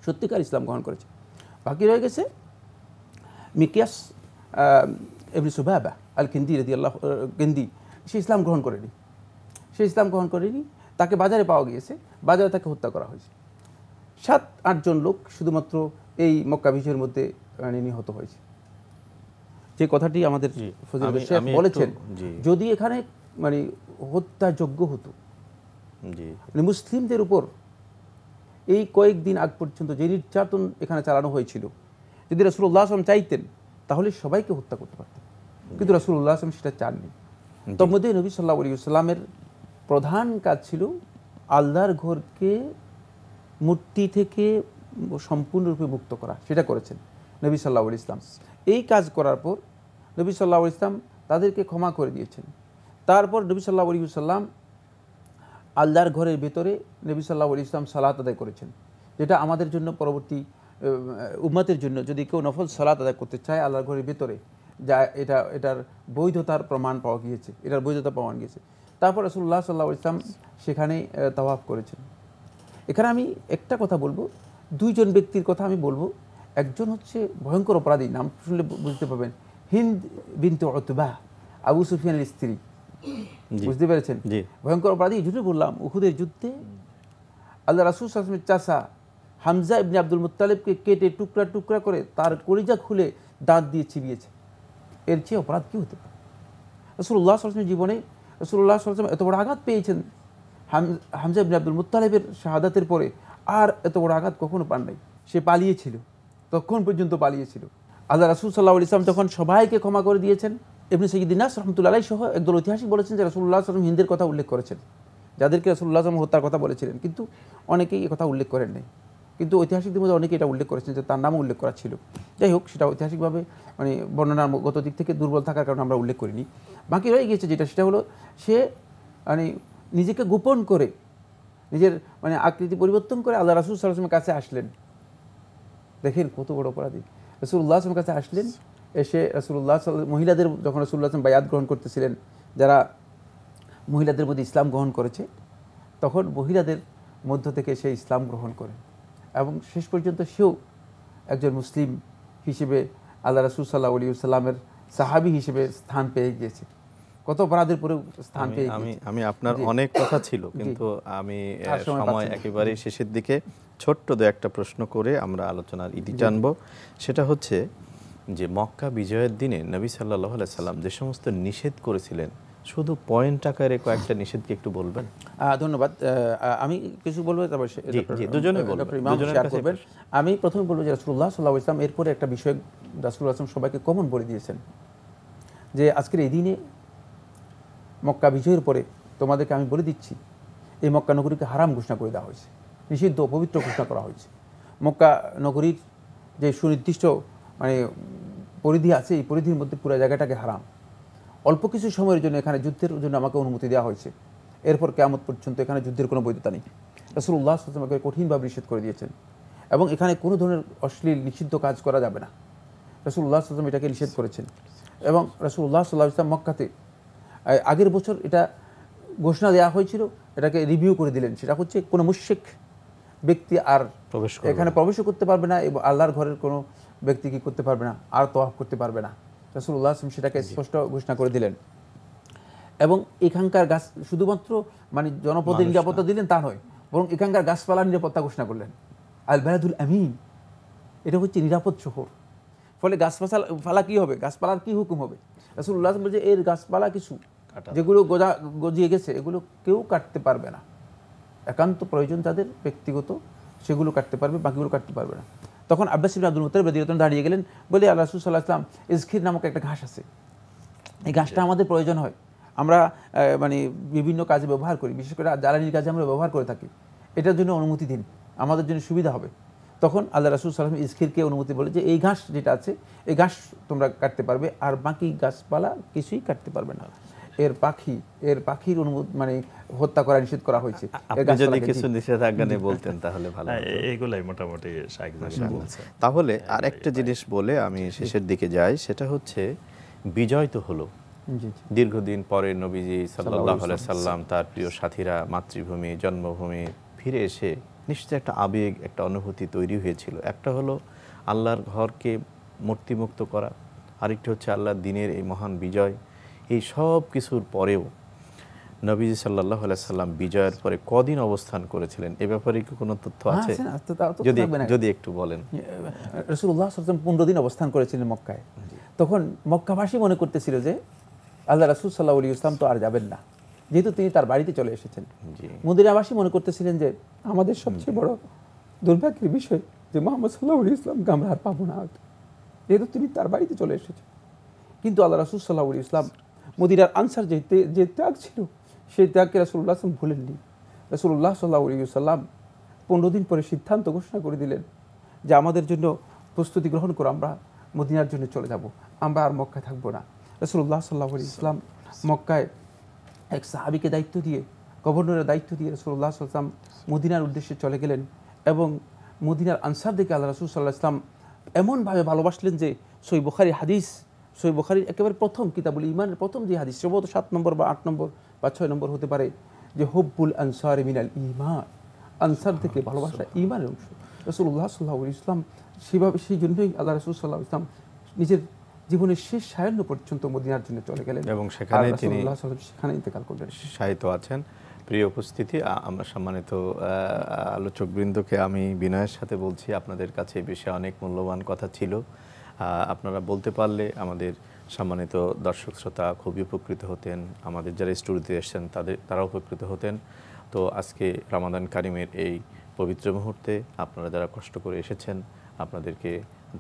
সত্যিকার ইসলাম গ্রহণ করেছে বাকি রয়ে গেছে মিকিয়াস এমনি সুবাহা আল কেন্দি রদি আল্লাহ কেন্দি সে ইসলাম গ্রহণ করেনি সে ইসলাম গ্রহণ করেনি তাকে বাজারে পাওয়া গিয়েছে বাজারে তাকে হত্যা করা হয়েছে সাত আটজন লোক শুধুমাত্র এই মক্কা বিজয়ের মধ্যে নিহত হয়েছে যে কথাটি আমাদের বলেছেন যদি এখানে মানে হত্যাযোগ্য হতো মানে মুসলিমদের উপর এই কয়েকদিন আগ পর্যন্ত যে নির্যাতন এখানে চালানো হয়েছিল যদি রাসুল্লাহ আসলাম চাইতেন তাহলে সবাইকে হত্যা করতে পারতেন কিন্তু রাসুল্লাহ আসলাম সেটা চাননি তোর মধ্যে নবী সাল্লা আলী সাল্লামের প্রধান কাজ ছিল আল্লাহর ঘরকে মূর্তি থেকে সম্পূর্ণরূপে মুক্ত করা সেটা করেছেন নবী সাল্লাহ ইসলাম এই কাজ করার পর নবী সাল্লাহ ইসলাম তাদেরকে ক্ষমা করে দিয়েছেন তারপর নবী সাল্লাহ আলী সাল্লাম আল্লাহর ঘরের ভেতরে নবী সাল্লাহ আলী ইসলাম সালাত আদায় করেছেন যেটা আমাদের জন্য পরবর্তী উম্মাতের জন্য যদি কেউ নফল সালাত আদায় করতে চায় আল্লাহর ঘরের ভেতরে যা এটা এটার বৈধতার প্রমাণ পাওয়া গিয়েছে এটার বৈধতা প্রমাণ গিয়েছে তারপর রসুল্লাহ সাল্লাহ ইসলাম সেখানে তাওয়াফ করেছেন এখানে আমি একটা কথা বলবো দুইজন ব্যক্তির কথা আমি বলবো একজন হচ্ছে ভয়ঙ্কর অপরাধী নাম শুনলে বুঝতে পারবেন হিন্দ বিন্তু অতবা আবু সুফিয়ানের স্ত্রী বুঝতে পেরেছেন ভয়ঙ্কর অপরাধী এই বললাম উহুদের যুদ্ধে আল্লাহ রাসুল আসমের চাষা হামজা ইবনি আব্দুল মুতালেবকে কেটে টুকরা টুকরা করে তার কলিজা খুলে দাঁত দিয়ে ছিবিয়েছে এর চেয়ে অপরাধ কী হতে পারে রসুল্লাহ আসলামের জীবনে রসুল্লাহ আসলাম এত বড় আঘাত পেয়েছেন হামজা ইবিন আব্দুল মুতালেবের শাহাদাতের পরে আর এত বড় আঘাত কখনো পান নাই সে পালিয়েছিল তখন পর্যন্ত পালিয়েছিল আল্লাহ রাসুল সাল্লাহ ইসলাম যখন সবাইকে ক্ষমা করে দিয়েছেন এমনি সঈদিনাস রহমতুল্লাহ সহ একদল ঐতিহাসিক বলেছেন যে রাসুল্লাহ আসলাম হিন্দের কথা উল্লেখ করেছেন যাদেরকে রাসুল্লাহ আসলাম হত্যার কথা বলেছিলেন কিন্তু অনেকেই কথা উল্লেখ করেন নাই কিন্তু ঐতিহাসিকদের মধ্যে অনেকে এটা উল্লেখ করেছেন যে তার নামও উল্লেখ করা ছিল যাই হোক সেটা ঐতিহাসিকভাবে মানে বর্ণনাগত দিক থেকে দুর্বল থাকার কারণে আমরা উল্লেখ করিনি বাকি রয়ে গিয়েছে যেটা সেটা হলো সে মানে নিজেকে গোপন করে নিজের মানে আকৃতি পরিবর্তন করে আল্লাহ রাসুল সাল্লামের কাছে আসলেন দেখেন কত বড় অপরাধী রসুল্লাহ আসলামের কাছে আসলেন এসে রসুল্লাহ মহিলাদের যখন রসুল্লাহ আসলাম বায়াত গ্রহণ করতেছিলেন যারা মহিলাদের মধ্যে ইসলাম গ্রহণ করেছে তখন মহিলাদের মধ্য থেকে সে ইসলাম গ্রহণ করে এবং শেষ পর্যন্ত সেও একজন মুসলিম হিসেবে আল্লাহ রসুল সাল্লাহ আলী সাল্লামের সাহাবি হিসেবে স্থান পেয়ে গিয়েছে কত অপরাধের পরে স্থান পেয়ে আমি আমি আপনার অনেক কথা ছিল কিন্তু আমি সময় একেবারে শেষের দিকে ছোট্ট দু একটা প্রশ্ন করে আমরা আলোচনার ইতি টানব সেটা হচ্ছে যে মক্কা বিজয়ের দিনে নবী সাল্লাহ সাল্লাম যে সমস্ত নিষেধ করেছিলেন শুধু পয়েন্ট আকারে কয়েকটা নিষেধকে একটু বলবেন ধন্যবাদ আমি কিছু বলবো তারপর আমি প্রথমে বলবো যে রাসুল্লাহ সাল্লাহ ইসলাম এরপরে একটা বিষয় রাসুল্লাহ আসলাম সবাইকে কমন বলে দিয়েছেন যে আজকের এই দিনে মক্কা বিজয়ের পরে তোমাদেরকে আমি বলে দিচ্ছি এই মক্কা নগরীকে হারাম ঘোষণা করে দেওয়া হয়েছে নিষিদ্ধ পবিত্র ঘোষণা করা হয়েছে মক্কা নগরীর যে সুনির্দিষ্ট মানে পরিধি আছে এই পরিধির মধ্যে পুরো জায়গাটাকে হারাম অল্প কিছু সময়ের জন্য এখানে যুদ্ধের জন্য আমাকে অনুমতি দেওয়া হয়েছে এরপর কেয়ামত পর্যন্ত এখানে যুদ্ধের কোনো বৈধতা নেই উল্লাহ আমাকে কঠিনভাবে নিষেধ করে দিয়েছেন এবং এখানে কোনো ধরনের অশ্লীল নিষিদ্ধ কাজ করা যাবে না উল্লাহ আসলাম এটাকে নিষেধ করেছেন এবং উল্লাহ সাল্লাহ ইসলাম মক্কাতে আগের বছর এটা ঘোষণা দেওয়া হয়েছিল এটাকে রিভিউ করে দিলেন সেটা হচ্ছে কোনো মুশিক ব্যক্তি আর প্রবেশ এখানে প্রবেশও করতে পারবে না এবং আল্লাহর ঘরের কোনো ব্যক্তি কি করতে পারবে না আর তোয়াফ করতে পারবে না উল্লাহ আসলাম সেটাকে স্পষ্ট ঘোষণা করে দিলেন এবং এখানকার গাছ শুধুমাত্র মানে জনপদের নিরাপত্তা দিলেন তা নয় বরং এখানকার গাছপালার নিরাপত্তা ঘোষণা করলেন আল বেহাদুল আমিন এটা হচ্ছে নিরাপদ শহর ফলে গাছপালা ফালা কী হবে গাছপালার কী হুকুম হবে আসলাম বলছে এর গাছপালা কিছু যেগুলো গোজা গজিয়ে গেছে এগুলো কেউ কাটতে পারবে না একান্ত প্রয়োজন তাদের ব্যক্তিগত সেগুলো কাটতে পারবে বাকিগুলো কাটতে পারবে না তখন আব্বাস আব্দুল মুতালিব রাদিয়াল্লাহু দাঁড়িয়ে গেলেন বলে আল্লাহ রাসূল সাল্লাল্লাহু আলাইহি নামক একটা ঘাস আছে এই ঘাসটা আমাদের প্রয়োজন হয় আমরা মানে বিভিন্ন কাজে ব্যবহার করি বিশেষ করে জ্বালানির কাজে আমরা ব্যবহার করে থাকি এটার জন্য অনুমতি দিন আমাদের জন্য সুবিধা হবে তখন আল্লাহ রাসুল সাল্লাম ইসখিরকে অনুমতি বলে যে এই ঘাস যেটা আছে এই ঘাস তোমরা কাটতে পারবে আর বাকি গাছপালা কিছুই কাটতে পারবে না এর পাখি এর পাখির অনুমোদ মানে হত্যা করা নিষেধ করা হয়েছে যদি কিছু নিষেধাজ্ঞা নিয়ে বলতেন তাহলে ভালো হ্যাঁ, এগুলাই মোটামুটি তাহলে হ্যাঁ, আর একটা জিনিস বলে আমি শেষের দিকে যাই সেটা হচ্ছে বিজয় তো হলো দীর্ঘদিন পরে নবীজি সাল্লাহ সাল্লাম তার প্রিয় সাথীরা মাতৃভূমি জন্মভূমি ফিরে এসে নিশ্চয় একটা আবেগ একটা অনুভূতি তৈরি হয়েছিল একটা হলো আল্লাহর ঘরকে মূর্তিমুক্ত করা আরেকটি হচ্ছে আল্লাহর দিনের এই মহান বিজয় এই সব কিছুর পরেও নবীজি সাল্লাহ সাল্লাম বিজয়ের পরে কদিন অবস্থান করেছিলেন এ ব্যাপারে কি কোনো তথ্য হ্যাঁ, আছে যদি যদি একটু বলেন রসুল্লাহ পনেরো দিন অবস্থান করেছিলেন মক্কায় তখন মক্কাবাসী মনে করতেছিল যে আল্লাহ রাসুল সাল্লাহ আলী ইসলাম তো আর যাবেন না যেহেতু তিনি তার বাড়িতে চলে এসেছেন মদিনাবাসী মনে করতেছিলেন যে আমাদের সবচেয়ে বড় দুর্ভাগ্যের বিষয় যে মোহাম্মদ সাল্লাহ আলী ইসলামকে আমরা আর পাবো না যেহেতু তিনি তার বাড়িতে চলে এসেছেন কিন্তু আল্লাহ রাসুল সাল্লাহ ইসলাম মদিনার আনসার যে যে ত্যাগ ছিল সেই ত্যাগকে রাসুল্লাহ আসলাম ভুলেননি রাসুল্লাহ সাল্লাহ সাল্লাম পনেরো দিন পরে সিদ্ধান্ত ঘোষণা করে দিলেন যে আমাদের জন্য প্রস্তুতি গ্রহণ করে আমরা মদিনার জন্য চলে যাব আমরা আর মক্কায় থাকবো না রসুল্লাহ সাল্লাহ ইসলাম মক্কায় এক সাহাবিকে দায়িত্ব দিয়ে গভর্নরের দায়িত্ব দিয়ে রসুল্লাহ সাল্লাম মদিনার উদ্দেশ্যে চলে গেলেন এবং মদিনার আনসার দিকে আল্লাহ রসুল সাল্লাহ ইসলাম এমনভাবে ভালোবাসলেন যে সই বোখারি হাদিস সই বখারির একেবারে প্রথম কিতাবুল ইমানের প্রথম যে হাদিস সম্ভবত সাত নম্বর বা আট নম্বর বা ছয় নম্বর হতে পারে যে হব্বুল আনসার মিনাল ইমান আনসার থেকে ভালোবাসা ইমানের আচ্ছা। অংশ রসুল্লাহ সাল্লাহ ইসলাম সেভাবে সেই জন্যই আল্লাহ রসুল সাল্লাহ ইসলাম নিজের জীবনের শেষ সায়ান্ন পর্যন্ত মদিনার জন্য চলে গেলেন এবং সেখানে তিনি সেখানে ইন্তেকাল করলেন সাহিত্য আছেন প্রিয় উপস্থিতি আমরা সম্মানিত আলোচকবৃন্দকে আমি বিনয়ের সাথে বলছি আপনাদের কাছে এই বিষয়ে অনেক মূল্যবান কথা ছিল আপনারা বলতে পারলে আমাদের সম্মানিত দর্শক শ্রোতা খুবই উপকৃত হতেন আমাদের যারা স্টুডিওতে এসছেন তাদের তারা উপকৃত হতেন তো আজকে রামাদান কারিমের এই পবিত্র মুহূর্তে আপনারা যারা কষ্ট করে এসেছেন আপনাদেরকে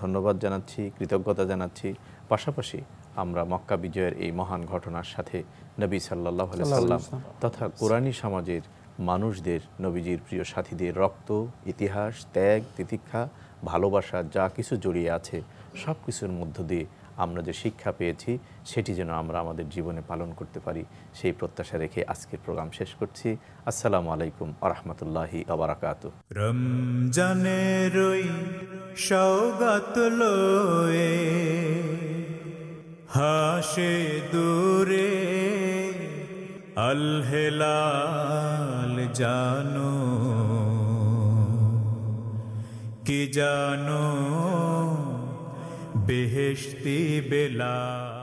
ধন্যবাদ জানাচ্ছি কৃতজ্ঞতা জানাচ্ছি পাশাপাশি আমরা মক্কা বিজয়ের এই মহান ঘটনার সাথে নবী সাল্লাহ সাল্লাম তথা কোরআনী সমাজের মানুষদের নবীজির প্রিয় সাথীদের রক্ত ইতিহাস ত্যাগ তিতিক্ষা ভালোবাসা যা কিছু জড়িয়ে আছে সব কিছুর মধ্য দিয়ে আমরা যে শিক্ষা পেয়েছি সেটি যেন আমরা আমাদের জীবনে পালন করতে পারি সেই প্রত্যাশা রেখে আজকের প্রোগ্রাম শেষ করছি আসসালামু আলাইকুম আরহামতুল্লাহি আবরাকাত হাসে দূরে আলহেলাল জানো কি জানো بہشتی بلا